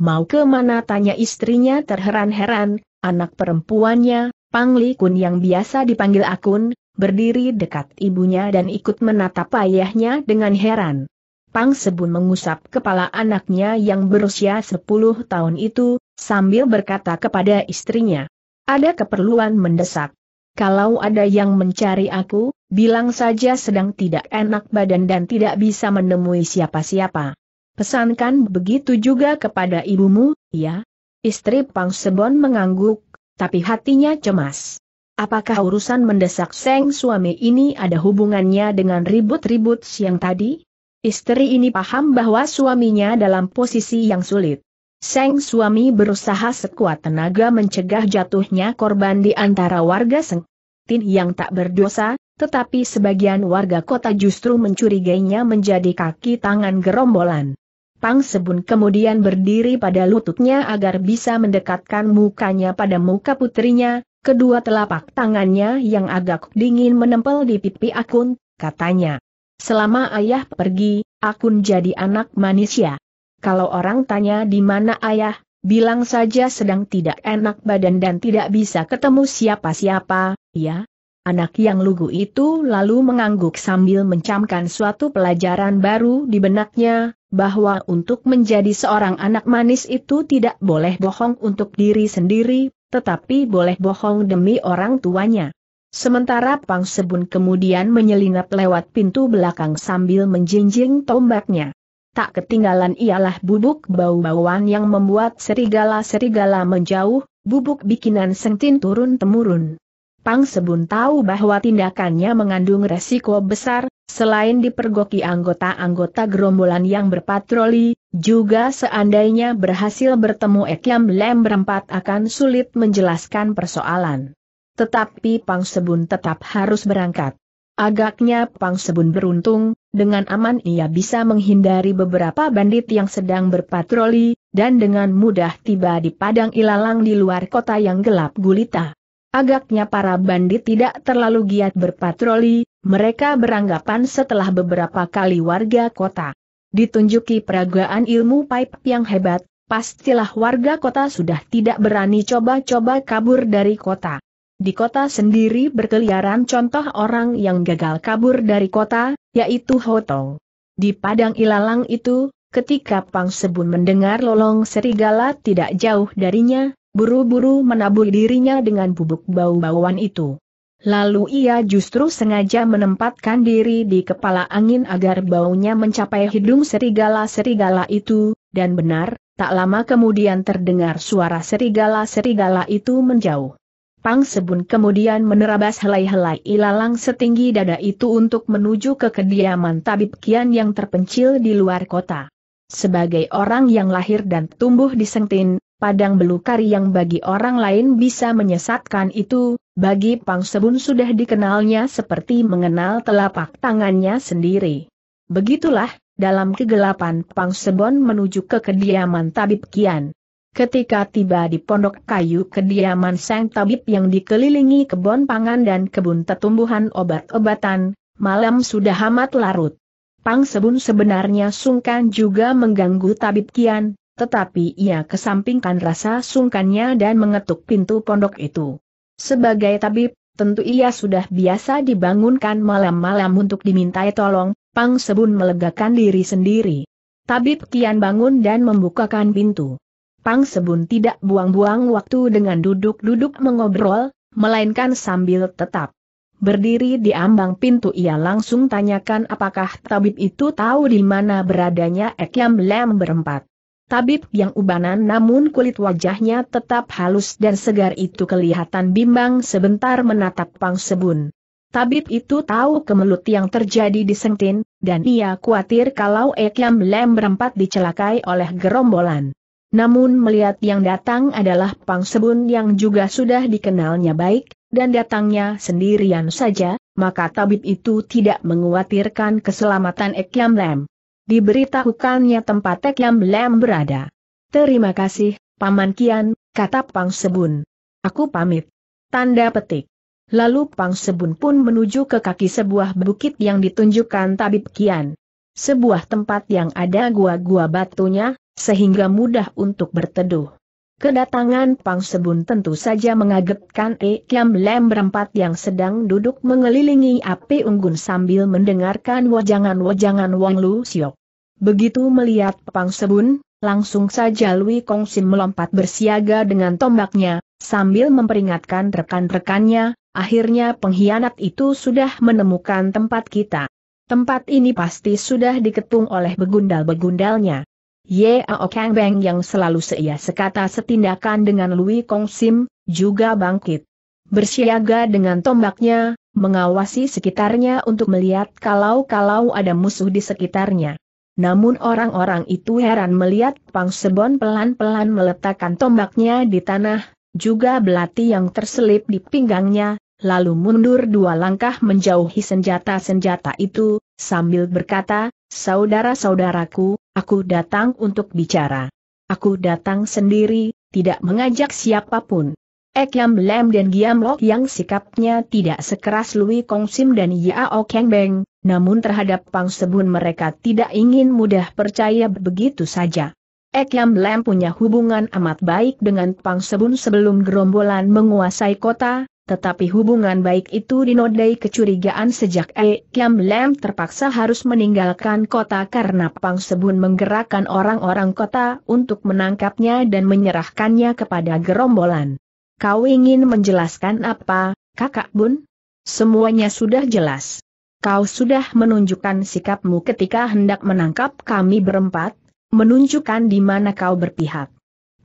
Mau ke mana tanya istrinya terheran-heran, anak perempuannya, Pangli Kun yang biasa dipanggil Akun, berdiri dekat ibunya dan ikut menatap ayahnya dengan heran. Pang Sebun mengusap kepala anaknya yang berusia 10 tahun itu, sambil berkata kepada istrinya. Ada keperluan mendesak. Kalau ada yang mencari aku, bilang saja sedang tidak enak badan dan tidak bisa menemui siapa-siapa. Pesankan begitu juga kepada ibumu, ya? Istri Pang Sebon mengangguk, tapi hatinya cemas. Apakah urusan mendesak Seng suami ini ada hubungannya dengan ribut-ribut siang tadi? Istri ini paham bahwa suaminya dalam posisi yang sulit. Seng suami berusaha sekuat tenaga mencegah jatuhnya korban di antara warga Seng Tin yang tak berdosa, tetapi sebagian warga kota justru mencurigainya menjadi kaki tangan gerombolan. Pang Sebun kemudian berdiri pada lututnya agar bisa mendekatkan mukanya pada muka putrinya, kedua telapak tangannya yang agak dingin menempel di pipi akun, katanya. Selama ayah pergi, aku jadi anak manusia. Kalau orang tanya di mana ayah, bilang saja sedang tidak enak badan dan tidak bisa ketemu siapa-siapa, ya. Anak yang lugu itu lalu mengangguk sambil mencamkan suatu pelajaran baru di benaknya, bahwa untuk menjadi seorang anak manis itu tidak boleh bohong untuk diri sendiri, tetapi boleh bohong demi orang tuanya. Sementara Pang Sebun kemudian menyelinap lewat pintu belakang sambil menjinjing tombaknya. Tak ketinggalan ialah bubuk bau-bauan yang membuat serigala-serigala menjauh, bubuk bikinan sentin turun-temurun. Pang Sebun tahu bahwa tindakannya mengandung resiko besar, selain dipergoki anggota-anggota gerombolan yang berpatroli, juga seandainya berhasil bertemu Ekyam Lem berempat akan sulit menjelaskan persoalan. Tetapi Pang Sebun tetap harus berangkat. Agaknya Pang Sebun beruntung, dengan aman ia bisa menghindari beberapa bandit yang sedang berpatroli, dan dengan mudah tiba di padang ilalang di luar kota yang gelap gulita. Agaknya para bandit tidak terlalu giat berpatroli, mereka beranggapan setelah beberapa kali warga kota ditunjuki peragaan ilmu pipe yang hebat, pastilah warga kota sudah tidak berani coba-coba kabur dari kota di kota sendiri berkeliaran contoh orang yang gagal kabur dari kota, yaitu Hotong. Di padang ilalang itu, ketika Pang Sebun mendengar lolong serigala tidak jauh darinya, buru-buru menabur dirinya dengan bubuk bau-bauan itu. Lalu ia justru sengaja menempatkan diri di kepala angin agar baunya mencapai hidung serigala-serigala itu, dan benar, tak lama kemudian terdengar suara serigala-serigala itu menjauh. Pang Sebun kemudian menerabas helai-helai ilalang setinggi dada itu untuk menuju ke kediaman Tabib Kian yang terpencil di luar kota. Sebagai orang yang lahir dan tumbuh di Sengtin, padang belukar yang bagi orang lain bisa menyesatkan itu, bagi Pang Sebun sudah dikenalnya seperti mengenal telapak tangannya sendiri. Begitulah, dalam kegelapan Pang Sebun menuju ke kediaman Tabib Kian. Ketika tiba di pondok kayu kediaman sang tabib yang dikelilingi kebun pangan dan kebun tetumbuhan obat-obatan, malam sudah amat larut. Pang Sebun sebenarnya sungkan juga mengganggu tabib Kian, tetapi ia kesampingkan rasa sungkannya dan mengetuk pintu pondok itu. Sebagai tabib, tentu ia sudah biasa dibangunkan malam-malam untuk dimintai tolong, Pang Sebun melegakan diri sendiri. Tabib Kian bangun dan membukakan pintu. Pang Sebun tidak buang-buang waktu dengan duduk-duduk mengobrol, melainkan sambil tetap berdiri di ambang pintu ia langsung tanyakan apakah tabib itu tahu di mana beradanya Ekyam Lem berempat. Tabib yang ubanan namun kulit wajahnya tetap halus dan segar itu kelihatan bimbang sebentar menatap Pang Sebun. Tabib itu tahu kemelut yang terjadi di Sengtin, dan ia khawatir kalau Ekyam Lem berempat dicelakai oleh gerombolan. Namun melihat yang datang adalah Pang Sebun yang juga sudah dikenalnya baik, dan datangnya sendirian saja, maka tabib itu tidak menguatirkan keselamatan Ekyam Lem. Diberitahukannya tempat Ekyam Lem berada. Terima kasih, Paman Kian, kata Pang Sebun. Aku pamit. Tanda petik. Lalu Pang Sebun pun menuju ke kaki sebuah bukit yang ditunjukkan tabib Kian. Sebuah tempat yang ada gua-gua batunya, sehingga mudah untuk berteduh. Kedatangan Pang Sebun tentu saja mengagetkan E Kiam Lem berempat yang sedang duduk mengelilingi api unggun sambil mendengarkan wajangan-wajangan Wang Lu Siok. Begitu melihat Pang Sebun, langsung saja Lui Kong Sim melompat bersiaga dengan tombaknya, sambil memperingatkan rekan-rekannya, akhirnya pengkhianat itu sudah menemukan tempat kita. Tempat ini pasti sudah diketung oleh begundal-begundalnya. Ye Kang Beng yang selalu seia sekata setindakan dengan Lui Kong Sim, juga bangkit. Bersiaga dengan tombaknya, mengawasi sekitarnya untuk melihat kalau-kalau ada musuh di sekitarnya. Namun orang-orang itu heran melihat Pang Sebon pelan-pelan meletakkan tombaknya di tanah, juga belati yang terselip di pinggangnya, lalu mundur dua langkah menjauhi senjata-senjata itu, sambil berkata, Saudara-saudaraku, Aku datang untuk bicara. Aku datang sendiri, tidak mengajak siapapun. Ek Yam Lem dan Giam Lok yang sikapnya tidak sekeras Lui Kong Sim dan Yao Keng Beng, namun terhadap Pang Sebun mereka tidak ingin mudah percaya begitu saja. Ek Yam Lem punya hubungan amat baik dengan Pang Sebun sebelum gerombolan menguasai kota, tetapi hubungan baik itu dinodai kecurigaan sejak E. Kiam Lam terpaksa harus meninggalkan kota karena Pang Sebun menggerakkan orang-orang kota untuk menangkapnya dan menyerahkannya kepada gerombolan. Kau ingin menjelaskan apa, kakak Bun? Semuanya sudah jelas. Kau sudah menunjukkan sikapmu ketika hendak menangkap kami berempat, menunjukkan di mana kau berpihak.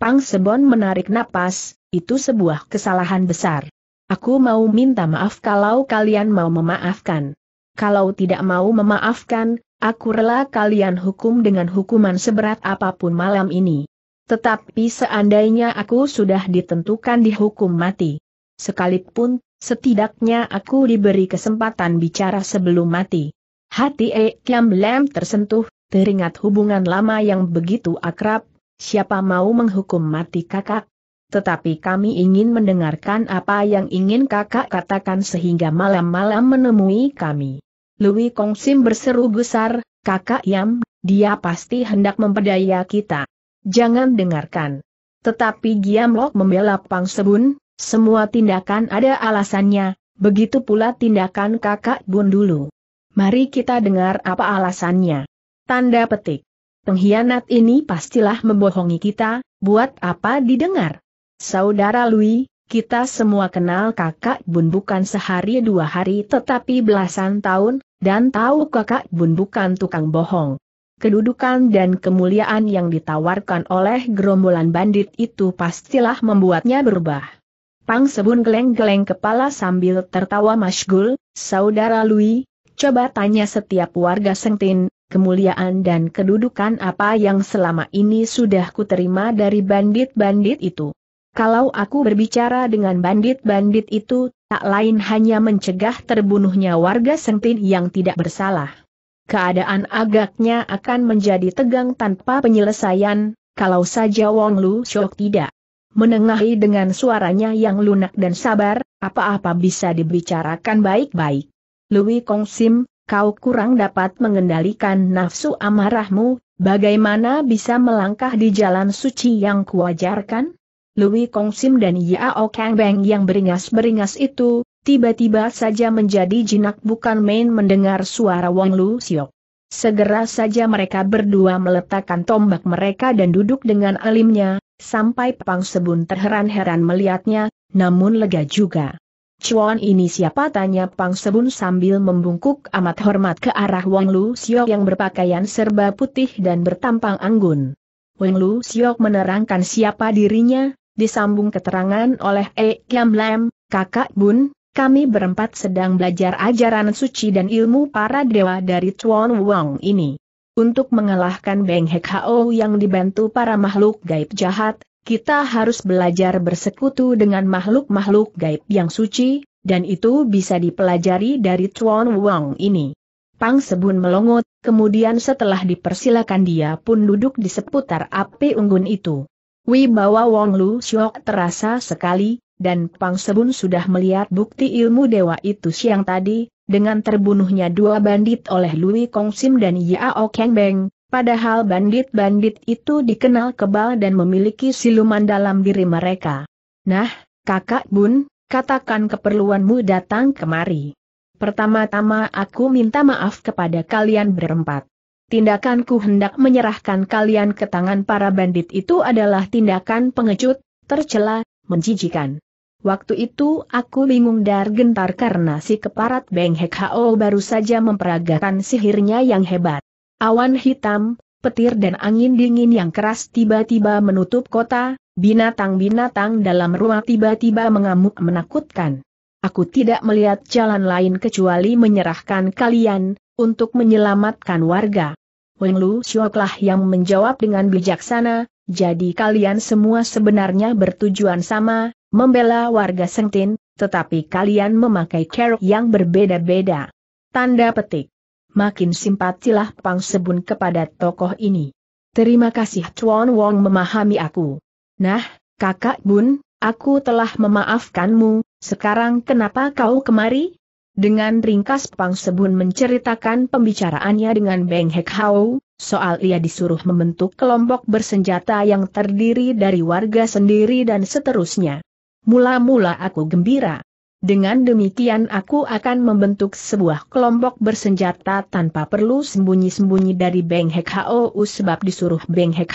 Pang Sebon menarik napas, itu sebuah kesalahan besar. Aku mau minta maaf kalau kalian mau memaafkan. Kalau tidak mau memaafkan, aku rela kalian hukum dengan hukuman seberat apapun malam ini. Tetapi seandainya aku sudah ditentukan dihukum mati. Sekalipun, setidaknya aku diberi kesempatan bicara sebelum mati. Hati E. Kiam Lam tersentuh, teringat hubungan lama yang begitu akrab, siapa mau menghukum mati kakak? tetapi kami ingin mendengarkan apa yang ingin kakak katakan sehingga malam-malam menemui kami. Lui Kong Sim berseru gusar, kakak Yam, dia pasti hendak memperdaya kita. Jangan dengarkan. Tetapi Giam Lok membela Pang Sebun, semua tindakan ada alasannya, begitu pula tindakan kakak Bun dulu. Mari kita dengar apa alasannya. Tanda petik. Pengkhianat ini pastilah membohongi kita, buat apa didengar? Saudara Lui, kita semua kenal kakak Bun bukan sehari dua hari tetapi belasan tahun, dan tahu kakak Bun bukan tukang bohong. Kedudukan dan kemuliaan yang ditawarkan oleh gerombolan bandit itu pastilah membuatnya berubah. Pang Sebun geleng-geleng kepala sambil tertawa masgul, Saudara Lui, coba tanya setiap warga Sengtin, kemuliaan dan kedudukan apa yang selama ini sudah kuterima dari bandit-bandit itu. Kalau aku berbicara dengan bandit-bandit itu, tak lain hanya mencegah terbunuhnya warga sentin yang tidak bersalah. Keadaan agaknya akan menjadi tegang tanpa penyelesaian, kalau saja Wong Lu Shok tidak. Menengahi dengan suaranya yang lunak dan sabar, apa-apa bisa dibicarakan baik-baik. Lui Kong Sim, kau kurang dapat mengendalikan nafsu amarahmu, bagaimana bisa melangkah di jalan suci yang kuajarkan? Kong Kongsim dan Yao Beng yang beringas-beringas itu, tiba-tiba saja menjadi jinak bukan main mendengar suara Wang Lu Siok. Segera saja mereka berdua meletakkan tombak mereka dan duduk dengan alimnya, sampai Pang Sebun terheran-heran melihatnya, namun lega juga. Cuan ini siapa tanya Pang Sebun sambil membungkuk amat hormat ke arah Wang Lu Siok yang berpakaian serba putih dan bertampang anggun. Wang Lu Siok menerangkan siapa dirinya, disambung keterangan oleh E. Kiam Lam, kakak Bun, kami berempat sedang belajar ajaran suci dan ilmu para dewa dari Chuan Wang ini. Untuk mengalahkan Beng Hek Hao yang dibantu para makhluk gaib jahat, kita harus belajar bersekutu dengan makhluk-makhluk gaib yang suci, dan itu bisa dipelajari dari Chuan Wang ini. Pang Sebun melongot, kemudian setelah dipersilakan dia pun duduk di seputar api unggun itu. Wibawa Wong Lu Siok terasa sekali, dan Pang Sebun sudah melihat bukti ilmu dewa itu siang tadi, dengan terbunuhnya dua bandit oleh Lui Kong Sim dan Yao Keng Beng, padahal bandit-bandit itu dikenal kebal dan memiliki siluman dalam diri mereka. Nah, kakak Bun, katakan keperluanmu datang kemari. Pertama-tama aku minta maaf kepada kalian berempat tindakanku hendak menyerahkan kalian ke tangan para bandit itu adalah tindakan pengecut, tercela, menjijikan. Waktu itu aku bingung dar gentar karena si keparat Beng Hek Hao baru saja memperagakan sihirnya yang hebat. Awan hitam, petir dan angin dingin yang keras tiba-tiba menutup kota, binatang-binatang dalam ruang tiba-tiba mengamuk menakutkan aku tidak melihat jalan lain kecuali menyerahkan kalian, untuk menyelamatkan warga. Wenglu Lu Xioklah yang menjawab dengan bijaksana, jadi kalian semua sebenarnya bertujuan sama, membela warga Sengtin, tetapi kalian memakai keruk yang berbeda-beda. Tanda petik. Makin simpatilah Pang Sebun kepada tokoh ini. Terima kasih Chuan Wong memahami aku. Nah, kakak Bun, Aku telah memaafkanmu, sekarang kenapa kau kemari? Dengan ringkas Pang Sebun menceritakan pembicaraannya dengan Beng Hek Hau, soal ia disuruh membentuk kelompok bersenjata yang terdiri dari warga sendiri dan seterusnya. Mula-mula aku gembira. Dengan demikian aku akan membentuk sebuah kelompok bersenjata tanpa perlu sembunyi-sembunyi dari Beng Hek Hou sebab disuruh Beng Hek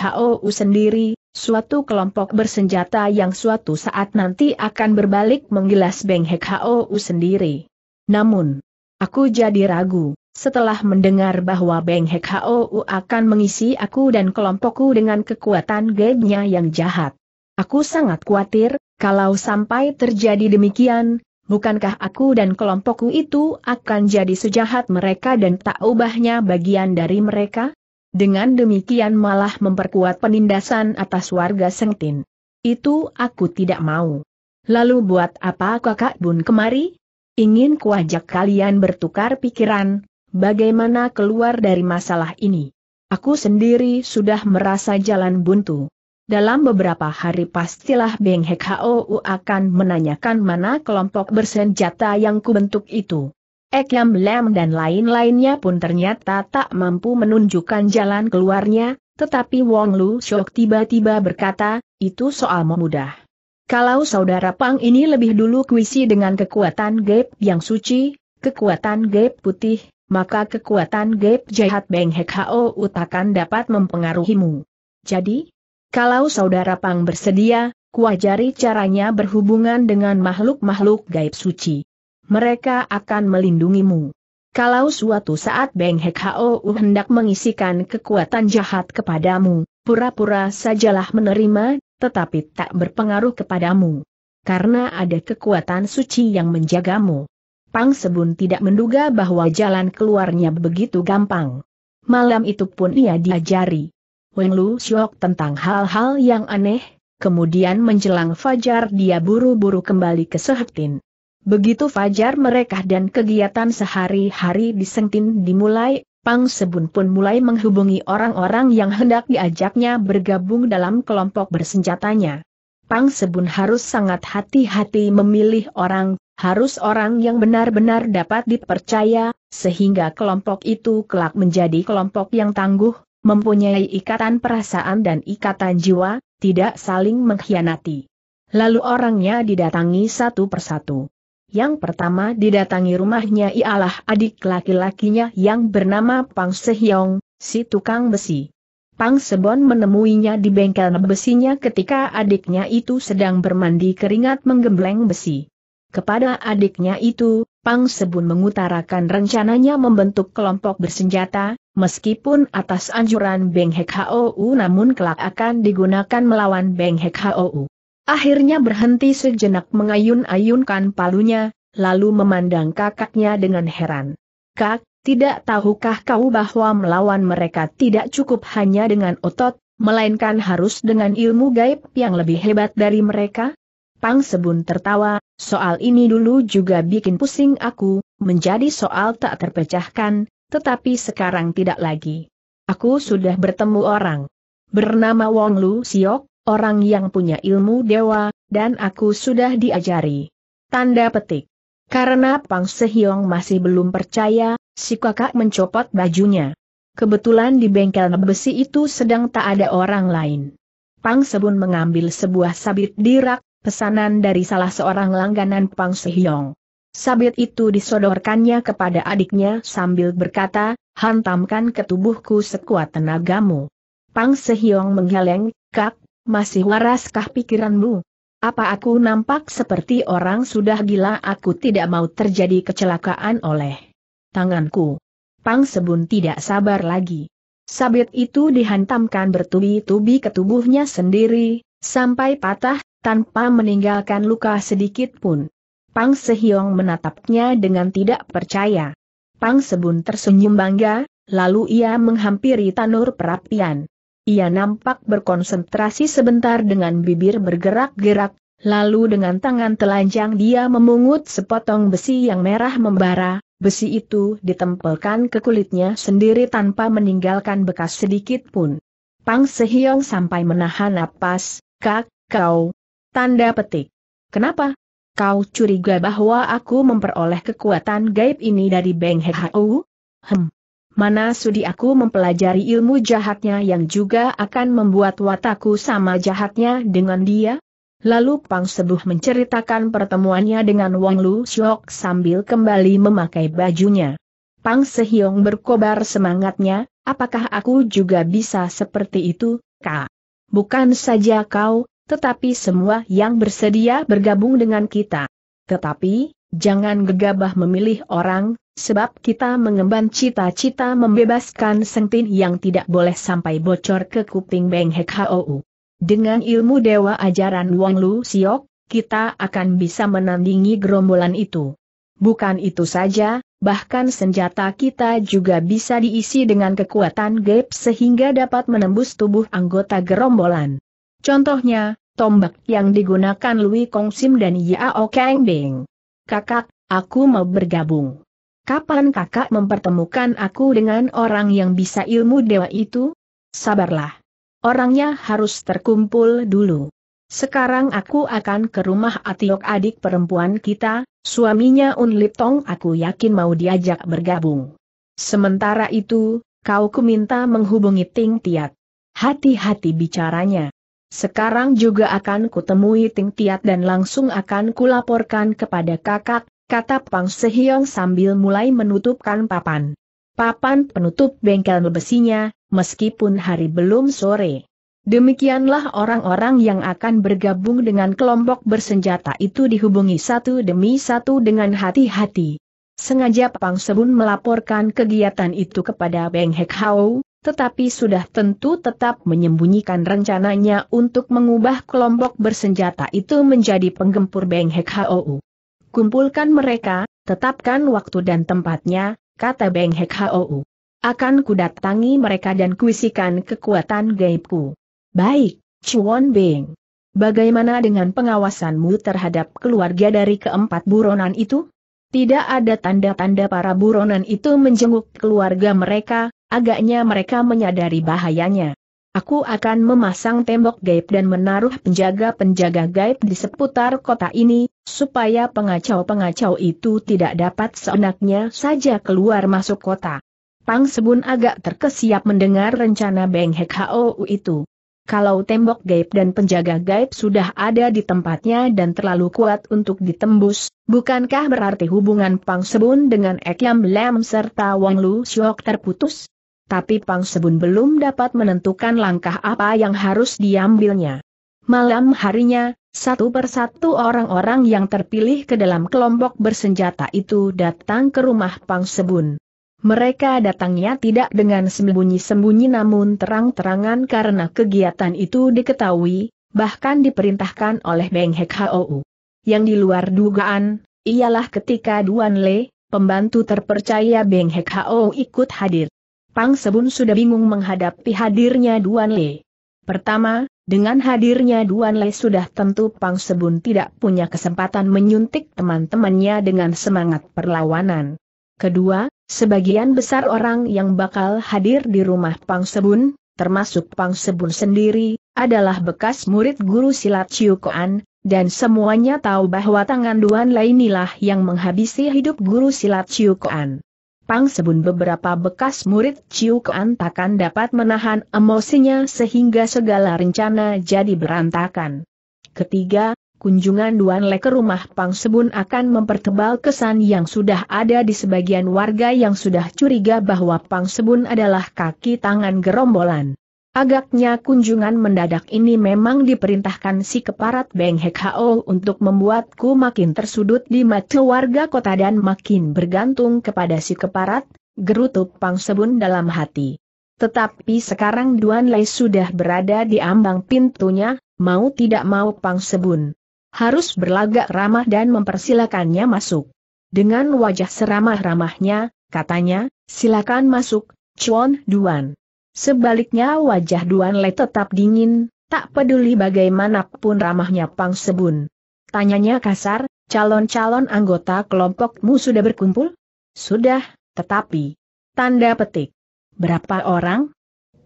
sendiri, Suatu kelompok bersenjata yang suatu saat nanti akan berbalik menggilas Beng Hek Hou sendiri. Namun, aku jadi ragu, setelah mendengar bahwa Beng Hek Hou akan mengisi aku dan kelompokku dengan kekuatan gaibnya yang jahat. Aku sangat khawatir, kalau sampai terjadi demikian, bukankah aku dan kelompokku itu akan jadi sejahat mereka dan tak ubahnya bagian dari mereka? Dengan demikian malah memperkuat penindasan atas warga Sengtin. Itu aku tidak mau. Lalu buat apa kakak bun kemari? Ingin kuajak kalian bertukar pikiran, bagaimana keluar dari masalah ini. Aku sendiri sudah merasa jalan buntu. Dalam beberapa hari pastilah Beng Hek Hou akan menanyakan mana kelompok bersenjata yang kubentuk itu. Ekam Lem dan lain-lainnya pun ternyata tak mampu menunjukkan jalan keluarnya, tetapi Wong Lu Shok tiba-tiba berkata, itu soal memudah. Kalau saudara Pang ini lebih dulu kuisi dengan kekuatan Gap yang suci, kekuatan Gap putih, maka kekuatan Gap jahat Beng Hek Hao utakan dapat mempengaruhimu. Jadi, kalau saudara Pang bersedia, kuajari caranya berhubungan dengan makhluk-makhluk gaib suci mereka akan melindungimu. Kalau suatu saat Beng Hek Hao hendak mengisikan kekuatan jahat kepadamu, pura-pura sajalah menerima, tetapi tak berpengaruh kepadamu. Karena ada kekuatan suci yang menjagamu. Pang Sebun tidak menduga bahwa jalan keluarnya begitu gampang. Malam itu pun ia diajari. Weng Lu Syok tentang hal-hal yang aneh, kemudian menjelang fajar dia buru-buru kembali ke Seheptin. Begitu fajar mereka dan kegiatan sehari-hari di Sengtin dimulai, Pang Sebun pun mulai menghubungi orang-orang yang hendak diajaknya bergabung dalam kelompok bersenjatanya. Pang Sebun harus sangat hati-hati memilih orang, harus orang yang benar-benar dapat dipercaya, sehingga kelompok itu kelak menjadi kelompok yang tangguh, mempunyai ikatan perasaan dan ikatan jiwa, tidak saling mengkhianati. Lalu orangnya didatangi satu persatu. Yang pertama didatangi rumahnya ialah adik laki-lakinya yang bernama Pang Sehyong, si tukang besi. Pang Sebon menemuinya di bengkel besinya ketika adiknya itu sedang bermandi keringat menggembleng besi. Kepada adiknya itu, Pang Sebon mengutarakan rencananya membentuk kelompok bersenjata, meskipun atas anjuran Beng Hek Hou namun kelak akan digunakan melawan Beng Hek Hou. Akhirnya berhenti sejenak mengayun-ayunkan palunya, lalu memandang kakaknya dengan heran. Kak, tidak tahukah kau bahwa melawan mereka tidak cukup hanya dengan otot, melainkan harus dengan ilmu gaib yang lebih hebat dari mereka? Pang Sebun tertawa, soal ini dulu juga bikin pusing aku, menjadi soal tak terpecahkan, tetapi sekarang tidak lagi. Aku sudah bertemu orang. Bernama Wong Lu Siok, orang yang punya ilmu dewa, dan aku sudah diajari. Tanda petik. Karena Pang Sehyong masih belum percaya, si kakak mencopot bajunya. Kebetulan di bengkel besi itu sedang tak ada orang lain. Pang Sebun mengambil sebuah sabit dirak, pesanan dari salah seorang langganan Pang Sehyong. Sabit itu disodorkannya kepada adiknya sambil berkata, hantamkan ke tubuhku sekuat tenagamu. Pang Sehyong menggeleng, kak, masih waraskah pikiranmu? Apa aku nampak seperti orang sudah gila aku tidak mau terjadi kecelakaan oleh tanganku. Pang Sebun tidak sabar lagi. Sabit itu dihantamkan bertubi-tubi ke tubuhnya sendiri, sampai patah, tanpa meninggalkan luka sedikit pun. Pang Sehyong menatapnya dengan tidak percaya. Pang Sebun tersenyum bangga, lalu ia menghampiri tanur perapian. Ia nampak berkonsentrasi sebentar dengan bibir bergerak-gerak, lalu dengan tangan telanjang dia memungut sepotong besi yang merah membara, besi itu ditempelkan ke kulitnya sendiri tanpa meninggalkan bekas sedikit pun. Pang Sehiong sampai menahan napas, kak, kau. Tanda petik. Kenapa? Kau curiga bahwa aku memperoleh kekuatan gaib ini dari Beng Hau? Hem. Mana sudi aku mempelajari ilmu jahatnya yang juga akan membuat wataku sama jahatnya dengan dia? Lalu Pang Sebuh menceritakan pertemuannya dengan Wang Lu Siok sambil kembali memakai bajunya. Pang Sehyong berkobar semangatnya, apakah aku juga bisa seperti itu, Kak? Bukan saja kau, tetapi semua yang bersedia bergabung dengan kita. Tetapi, Jangan gegabah memilih orang, sebab kita mengemban cita-cita membebaskan sentin yang tidak boleh sampai bocor ke kuping Beng Hek Hou. Dengan ilmu dewa ajaran Wong Lu Siok, kita akan bisa menandingi gerombolan itu. Bukan itu saja, bahkan senjata kita juga bisa diisi dengan kekuatan gap sehingga dapat menembus tubuh anggota gerombolan. Contohnya, tombak yang digunakan Lui Kong Sim dan Yao Kang Beng kakak, aku mau bergabung. Kapan kakak mempertemukan aku dengan orang yang bisa ilmu dewa itu? Sabarlah. Orangnya harus terkumpul dulu. Sekarang aku akan ke rumah Atiok adik perempuan kita, suaminya Unlip Tong aku yakin mau diajak bergabung. Sementara itu, kau minta menghubungi Ting Tiat. Hati-hati bicaranya. Sekarang juga akan kutemui Ting Tiat dan langsung akan kulaporkan kepada kakak, kata Pang Sehyong sambil mulai menutupkan papan. Papan penutup bengkel besinya, meskipun hari belum sore. Demikianlah orang-orang yang akan bergabung dengan kelompok bersenjata itu dihubungi satu demi satu dengan hati-hati. Sengaja Pang Sebun melaporkan kegiatan itu kepada Beng Hek Hau, tetapi sudah tentu tetap menyembunyikan rencananya untuk mengubah kelompok bersenjata itu menjadi penggempur Beng Hou. Kumpulkan mereka, tetapkan waktu dan tempatnya, kata Beng Hou. Akan kudatangi mereka dan kuisikan kekuatan gaibku. Baik, Chuan Beng. Bagaimana dengan pengawasanmu terhadap keluarga dari keempat buronan itu? Tidak ada tanda-tanda para buronan itu menjenguk keluarga mereka, Agaknya mereka menyadari bahayanya. Aku akan memasang tembok gaib dan menaruh penjaga-penjaga gaib di seputar kota ini, supaya pengacau-pengacau itu tidak dapat seenaknya saja keluar masuk kota. Pang Sebun agak terkesiap mendengar rencana Beng Hek Hou itu. Kalau tembok gaib dan penjaga gaib sudah ada di tempatnya dan terlalu kuat untuk ditembus, bukankah berarti hubungan Pang Sebun dengan Ek Yam Lam serta Wang Lu Siok terputus? tapi Pang Sebun belum dapat menentukan langkah apa yang harus diambilnya. Malam harinya, satu persatu orang-orang yang terpilih ke dalam kelompok bersenjata itu datang ke rumah Pang Sebun. Mereka datangnya tidak dengan sembunyi-sembunyi namun terang-terangan karena kegiatan itu diketahui, bahkan diperintahkan oleh Beng Hek Hou. Yang di luar dugaan, ialah ketika Duan Le, pembantu terpercaya Beng Hek Hou ikut hadir. Pang Sebun sudah bingung menghadapi hadirnya Duan Le. Pertama, dengan hadirnya Duan Le sudah tentu Pang Sebun tidak punya kesempatan menyuntik teman-temannya dengan semangat perlawanan. Kedua, sebagian besar orang yang bakal hadir di rumah Pang Sebun, termasuk Pang Sebun sendiri, adalah bekas murid guru silat Chiu Koan, dan semuanya tahu bahwa tangan Duan Le inilah yang menghabisi hidup guru silat Chiu Koan. Pang Sebun beberapa bekas murid Ciu Kean takkan dapat menahan emosinya sehingga segala rencana jadi berantakan. Ketiga, kunjungan Duan Le ke rumah Pang Sebun akan mempertebal kesan yang sudah ada di sebagian warga yang sudah curiga bahwa Pang Sebun adalah kaki tangan gerombolan. Agaknya kunjungan mendadak ini memang diperintahkan si keparat Beng Hek Hao untuk membuatku makin tersudut di mata warga kota dan makin bergantung kepada si keparat, gerutu Pang Sebun dalam hati. Tetapi sekarang Duan Lei sudah berada di ambang pintunya, mau tidak mau Pang Sebun. Harus berlagak ramah dan mempersilakannya masuk. Dengan wajah seramah-ramahnya, katanya, silakan masuk, Chuan Duan. Sebaliknya wajah Duan Le tetap dingin, tak peduli bagaimanapun ramahnya Pang Sebun. Tanyanya kasar, calon-calon anggota kelompokmu sudah berkumpul? Sudah, tetapi. Tanda petik. Berapa orang?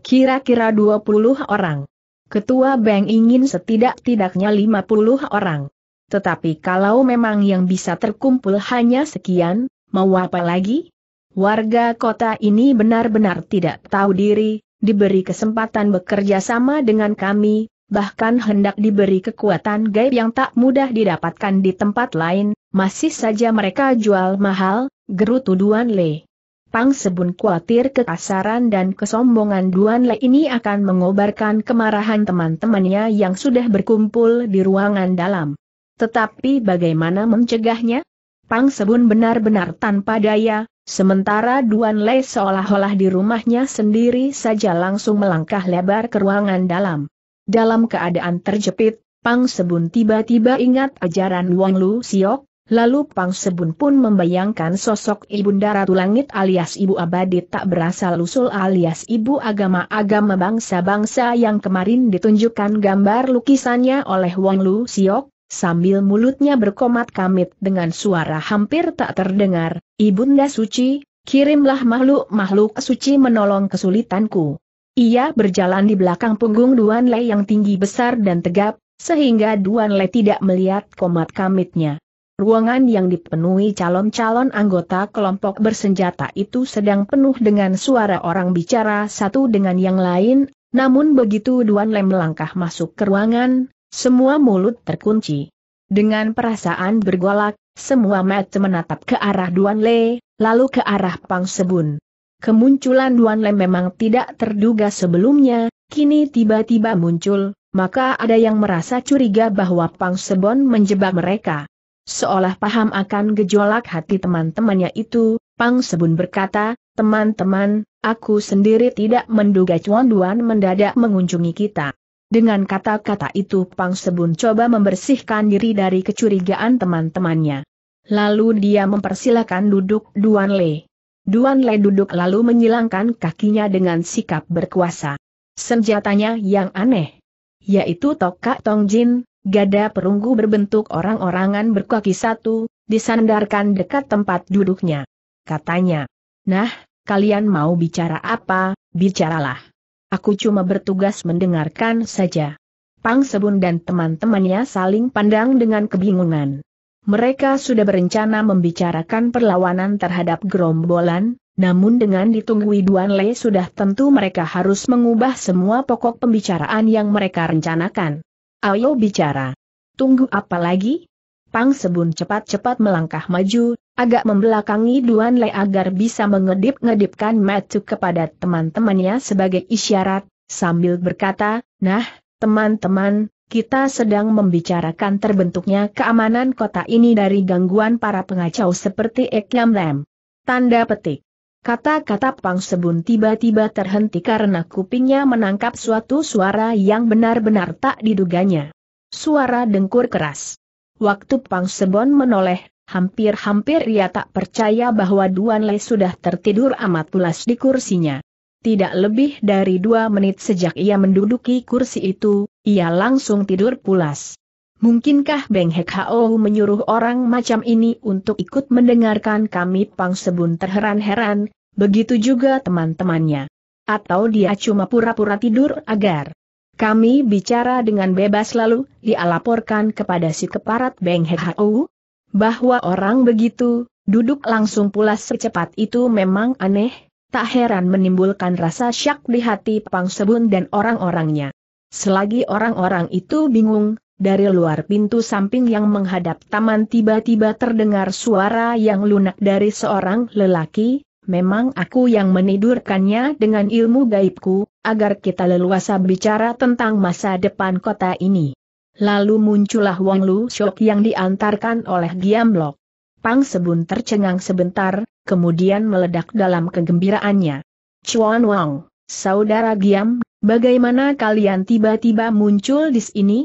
Kira-kira 20 orang. Ketua Bank ingin setidak-tidaknya 50 orang. Tetapi kalau memang yang bisa terkumpul hanya sekian, mau apa lagi? Warga kota ini benar-benar tidak tahu diri, diberi kesempatan bekerja sama dengan kami, bahkan hendak diberi kekuatan gaib yang tak mudah didapatkan di tempat lain, masih saja mereka jual mahal, Gerutu tuduan Le. Pang Sebun khawatir kekasaran dan kesombongan Duan Le ini akan mengobarkan kemarahan teman-temannya yang sudah berkumpul di ruangan dalam. Tetapi bagaimana mencegahnya? Pang Sebun benar-benar tanpa daya, Sementara Duan Lei seolah-olah di rumahnya sendiri saja langsung melangkah lebar ke ruangan dalam. Dalam keadaan terjepit, Pang Sebun tiba-tiba ingat ajaran Wang Lu Siok, lalu Pang Sebun pun membayangkan sosok Ibunda Ratu Langit alias Ibu Abadi tak berasal lusul alias Ibu agama-agama bangsa-bangsa yang kemarin ditunjukkan gambar lukisannya oleh Wang Lu Siok, Sambil mulutnya berkomat-kamit dengan suara hampir tak terdengar, Ibunda Suci, kirimlah makhluk-makhluk suci menolong kesulitanku. Ia berjalan di belakang punggung Duan Lei yang tinggi besar dan tegap, sehingga Duan Lei tidak melihat komat-kamitnya. Ruangan yang dipenuhi calon-calon anggota kelompok bersenjata itu sedang penuh dengan suara orang bicara satu dengan yang lain, namun begitu Duan Lei melangkah masuk ke ruangan, semua mulut terkunci. Dengan perasaan bergolak, semua mata menatap ke arah Duan Le, lalu ke arah Pang Sebun. Kemunculan Duan Le memang tidak terduga sebelumnya, kini tiba-tiba muncul, maka ada yang merasa curiga bahwa Pang Sebun menjebak mereka. Seolah paham akan gejolak hati teman-temannya itu, Pang Sebun berkata, teman-teman, aku sendiri tidak menduga Cuan Duan mendadak mengunjungi kita. Dengan kata-kata itu Pang Sebun coba membersihkan diri dari kecurigaan teman-temannya. Lalu dia mempersilahkan duduk Duan Le. Duan Le duduk lalu menyilangkan kakinya dengan sikap berkuasa. Senjatanya yang aneh. Yaitu Tong Jin, gada perunggu berbentuk orang-orangan berkaki satu, disandarkan dekat tempat duduknya. Katanya, nah, kalian mau bicara apa, bicaralah. Aku cuma bertugas mendengarkan saja. Pang Sebun dan teman-temannya saling pandang dengan kebingungan. Mereka sudah berencana membicarakan perlawanan terhadap gerombolan, namun dengan ditunggui Duan Le sudah tentu mereka harus mengubah semua pokok pembicaraan yang mereka rencanakan. Ayo bicara. Tunggu apa lagi? Pang Sebun cepat-cepat melangkah maju, agak membelakangi Duan Lei agar bisa mengedip-ngedipkan matu kepada teman-temannya sebagai isyarat, sambil berkata, Nah, teman-teman, kita sedang membicarakan terbentuknya keamanan kota ini dari gangguan para pengacau seperti Eklam Lam." Tanda petik. Kata-kata Pang Sebun tiba-tiba terhenti karena kupingnya menangkap suatu suara yang benar-benar tak diduganya. Suara dengkur keras. Waktu Pang Sebon menoleh, hampir-hampir ia tak percaya bahwa Duan Lei sudah tertidur amat pulas di kursinya. Tidak lebih dari dua menit sejak ia menduduki kursi itu, ia langsung tidur pulas. Mungkinkah Beng Hek Hao menyuruh orang macam ini untuk ikut mendengarkan kami Pang Sebon terheran-heran, begitu juga teman-temannya. Atau dia cuma pura-pura tidur agar kami bicara dengan bebas lalu, dialaporkan kepada si keparat Beng Hau, bahwa orang begitu, duduk langsung pula secepat itu memang aneh, tak heran menimbulkan rasa syak di hati Pang Sebun dan orang-orangnya. Selagi orang-orang itu bingung, dari luar pintu samping yang menghadap taman tiba-tiba terdengar suara yang lunak dari seorang lelaki, memang aku yang menidurkannya dengan ilmu gaibku, agar kita leluasa bicara tentang masa depan kota ini. Lalu muncullah Wong Lu Shok yang diantarkan oleh Giam Lok. Pang Sebun tercengang sebentar, kemudian meledak dalam kegembiraannya. Chuan Wang, saudara Giam, bagaimana kalian tiba-tiba muncul di sini?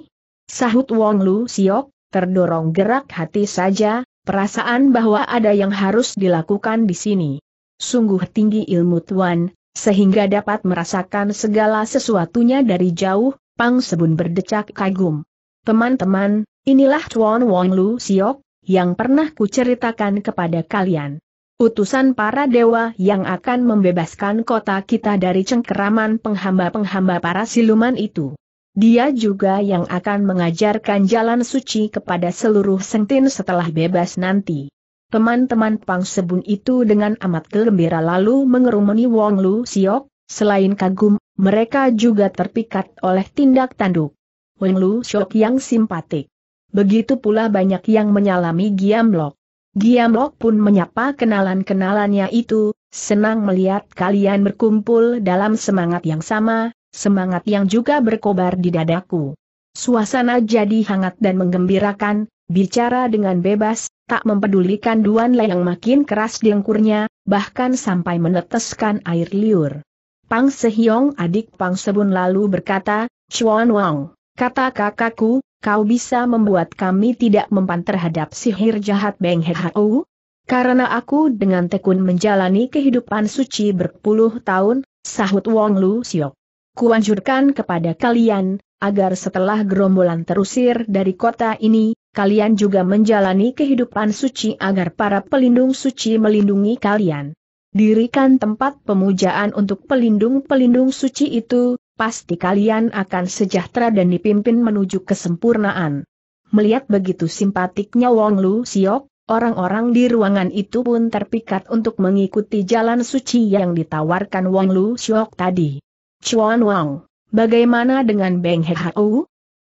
Sahut Wong Lu Siok, terdorong gerak hati saja, perasaan bahwa ada yang harus dilakukan di sini. Sungguh tinggi ilmu Tuan, sehingga dapat merasakan segala sesuatunya dari jauh, Pang Sebun berdecak kagum. Teman-teman, inilah Chuan Wong Lu Siok, yang pernah kuceritakan kepada kalian. Utusan para dewa yang akan membebaskan kota kita dari cengkeraman penghamba-penghamba para siluman itu. Dia juga yang akan mengajarkan jalan suci kepada seluruh sentin setelah bebas nanti. Teman-teman Pang Sebun itu dengan amat gembira lalu mengerumuni Wong Lu Siok, selain kagum, mereka juga terpikat oleh tindak tanduk. Wong Lu Siok yang simpatik. Begitu pula banyak yang menyalami Giam Giam Giamlok pun menyapa kenalan-kenalannya itu, senang melihat kalian berkumpul dalam semangat yang sama, semangat yang juga berkobar di dadaku. Suasana jadi hangat dan menggembirakan, bicara dengan bebas, tak mempedulikan Duan Le yang makin keras dengkurnya, bahkan sampai meneteskan air liur. Pang Sehyong adik Pang Sebun lalu berkata, Chuan Wang, kata kakakku, kau bisa membuat kami tidak mempan terhadap sihir jahat Beng He Hau? Karena aku dengan tekun menjalani kehidupan suci berpuluh tahun, sahut Wong Lu Siok. Kuanjurkan kepada kalian, agar setelah gerombolan terusir dari kota ini, kalian juga menjalani kehidupan suci agar para pelindung suci melindungi kalian. Dirikan tempat pemujaan untuk pelindung-pelindung suci itu, pasti kalian akan sejahtera dan dipimpin menuju kesempurnaan. Melihat begitu simpatiknya Wong Lu Siok, orang-orang di ruangan itu pun terpikat untuk mengikuti jalan suci yang ditawarkan Wong Lu Siok tadi. Chuan Wang, bagaimana dengan Beng He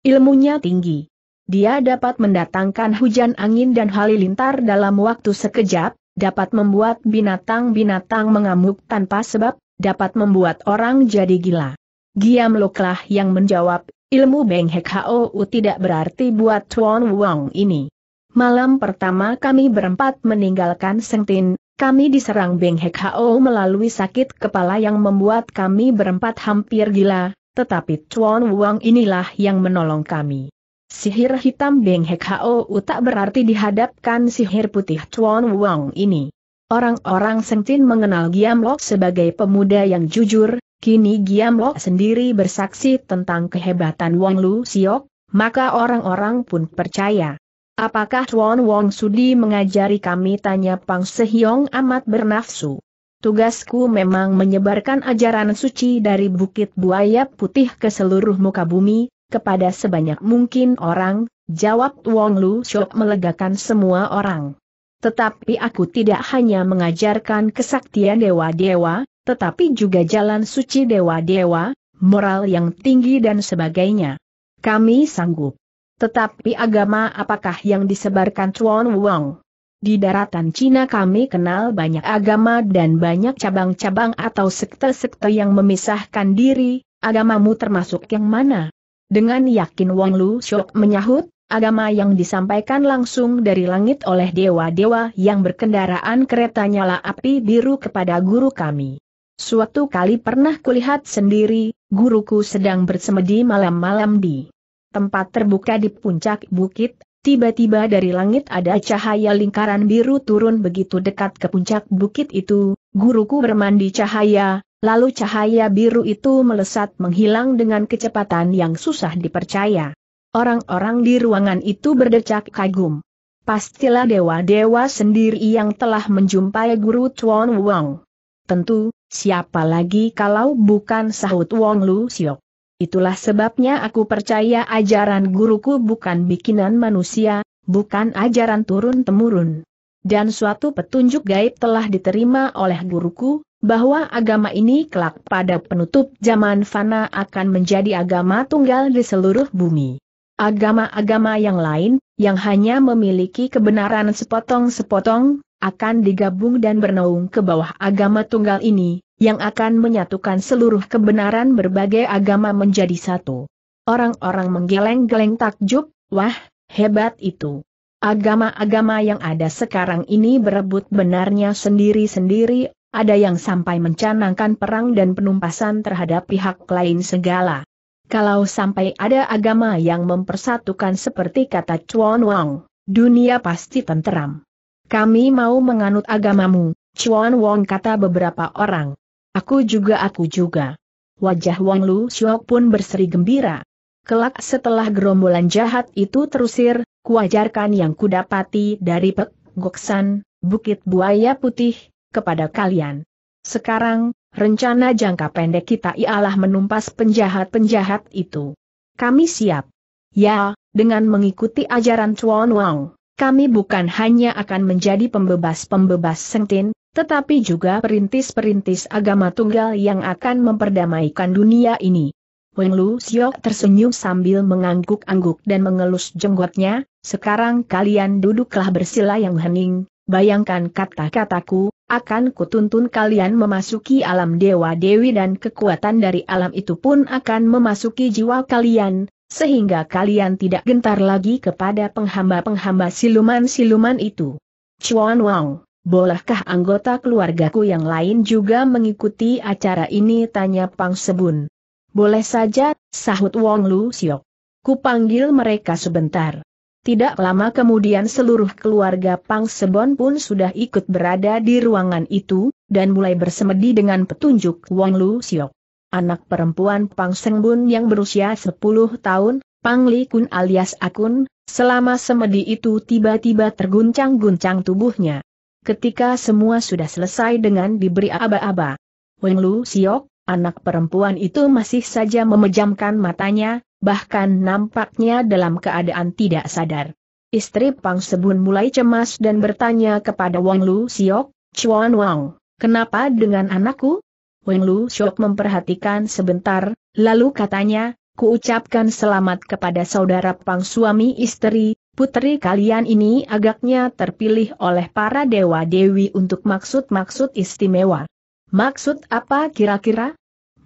Ilmunya tinggi dia dapat mendatangkan hujan angin dan halilintar dalam waktu sekejap, dapat membuat binatang-binatang mengamuk tanpa sebab, dapat membuat orang jadi gila. Giam Loklah yang menjawab, ilmu Beng Hek U tidak berarti buat Tuan Wong ini. Malam pertama kami berempat meninggalkan Sengtin, kami diserang Beng Hek melalui sakit kepala yang membuat kami berempat hampir gila, tetapi Tuan Wong inilah yang menolong kami. Sihir hitam Beng Hek Hou tak berarti dihadapkan sihir putih Chuan Wong ini. Orang-orang Sengtin mengenal Giam Lok sebagai pemuda yang jujur, kini Giam Lok sendiri bersaksi tentang kehebatan Wong Lu Siok, maka orang-orang pun percaya. Apakah Chuan Wong Sudi mengajari kami tanya Pang Sehyong amat bernafsu? Tugasku memang menyebarkan ajaran suci dari Bukit Buaya Putih ke seluruh muka bumi, kepada sebanyak mungkin orang, jawab Wong Lu Shok melegakan semua orang. Tetapi aku tidak hanya mengajarkan kesaktian dewa-dewa, tetapi juga jalan suci dewa-dewa, moral yang tinggi dan sebagainya. Kami sanggup. Tetapi agama apakah yang disebarkan Chuan Wong? Di daratan Cina kami kenal banyak agama dan banyak cabang-cabang atau sekte-sekte yang memisahkan diri, agamamu termasuk yang mana? Dengan yakin Wang Lu Shok menyahut, agama yang disampaikan langsung dari langit oleh dewa-dewa yang berkendaraan kereta nyala api biru kepada guru kami. Suatu kali pernah kulihat sendiri, guruku sedang bersemedi malam-malam di tempat terbuka di puncak bukit, tiba-tiba dari langit ada cahaya lingkaran biru turun begitu dekat ke puncak bukit itu, guruku bermandi cahaya, Lalu cahaya biru itu melesat menghilang dengan kecepatan yang susah dipercaya. Orang-orang di ruangan itu berdecak kagum. Pastilah dewa-dewa sendiri yang telah menjumpai guru Chuan Wang. Tentu, siapa lagi kalau bukan sahut Wong Lu Siok. Itulah sebabnya aku percaya ajaran guruku bukan bikinan manusia, bukan ajaran turun-temurun. Dan suatu petunjuk gaib telah diterima oleh guruku, bahwa agama ini kelak pada penutup zaman fana akan menjadi agama tunggal di seluruh bumi. Agama-agama yang lain, yang hanya memiliki kebenaran sepotong-sepotong, akan digabung dan bernaung ke bawah agama tunggal ini, yang akan menyatukan seluruh kebenaran berbagai agama menjadi satu. Orang-orang menggeleng-geleng takjub, wah, hebat itu. Agama-agama yang ada sekarang ini berebut benarnya sendiri-sendiri ada yang sampai mencanangkan perang dan penumpasan terhadap pihak lain segala. Kalau sampai ada agama yang mempersatukan seperti kata Chuan Wang, dunia pasti tenteram. Kami mau menganut agamamu, Chuan Wang kata beberapa orang. Aku juga aku juga. Wajah Wang Lu Xiok pun berseri gembira. Kelak setelah gerombolan jahat itu terusir, kuajarkan yang kudapati dari Pek Goksan, Bukit Buaya Putih, kepada kalian. Sekarang, rencana jangka pendek kita ialah menumpas penjahat-penjahat itu. Kami siap. Ya, dengan mengikuti ajaran Chuan Wang, kami bukan hanya akan menjadi pembebas-pembebas sengtin, tetapi juga perintis-perintis agama tunggal yang akan memperdamaikan dunia ini. Weng Lu Xiok tersenyum sambil mengangguk-angguk dan mengelus jenggotnya, sekarang kalian duduklah bersila yang hening, bayangkan kata-kataku, akan kutuntun kalian memasuki alam Dewa Dewi dan kekuatan dari alam itu pun akan memasuki jiwa kalian, sehingga kalian tidak gentar lagi kepada penghamba-penghamba siluman-siluman itu. Chuan Wang, bolehkah anggota keluargaku yang lain juga mengikuti acara ini? Tanya Pang Sebun. Boleh saja, sahut Wong Lu Siok. Kupanggil mereka sebentar. Tidak lama kemudian seluruh keluarga Pang Sebon pun sudah ikut berada di ruangan itu, dan mulai bersemedi dengan petunjuk Wong Lu Siok. Anak perempuan Pang Seng Bun yang berusia 10 tahun, Pang Li Kun alias Akun, selama semedi itu tiba-tiba terguncang-guncang tubuhnya. Ketika semua sudah selesai dengan diberi aba-aba, Wong Lu Siok, anak perempuan itu masih saja memejamkan matanya, bahkan nampaknya dalam keadaan tidak sadar. Istri Pang Sebun mulai cemas dan bertanya kepada Wang Lu Siok, Chuan Wang, kenapa dengan anakku? Wang Lu Siok memperhatikan sebentar, lalu katanya, kuucapkan selamat kepada saudara Pang suami istri, putri kalian ini agaknya terpilih oleh para dewa-dewi untuk maksud-maksud istimewa. Maksud apa kira-kira?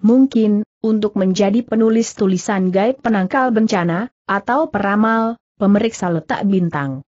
Mungkin, untuk menjadi penulis tulisan gaib penangkal bencana, atau peramal, pemeriksa letak bintang.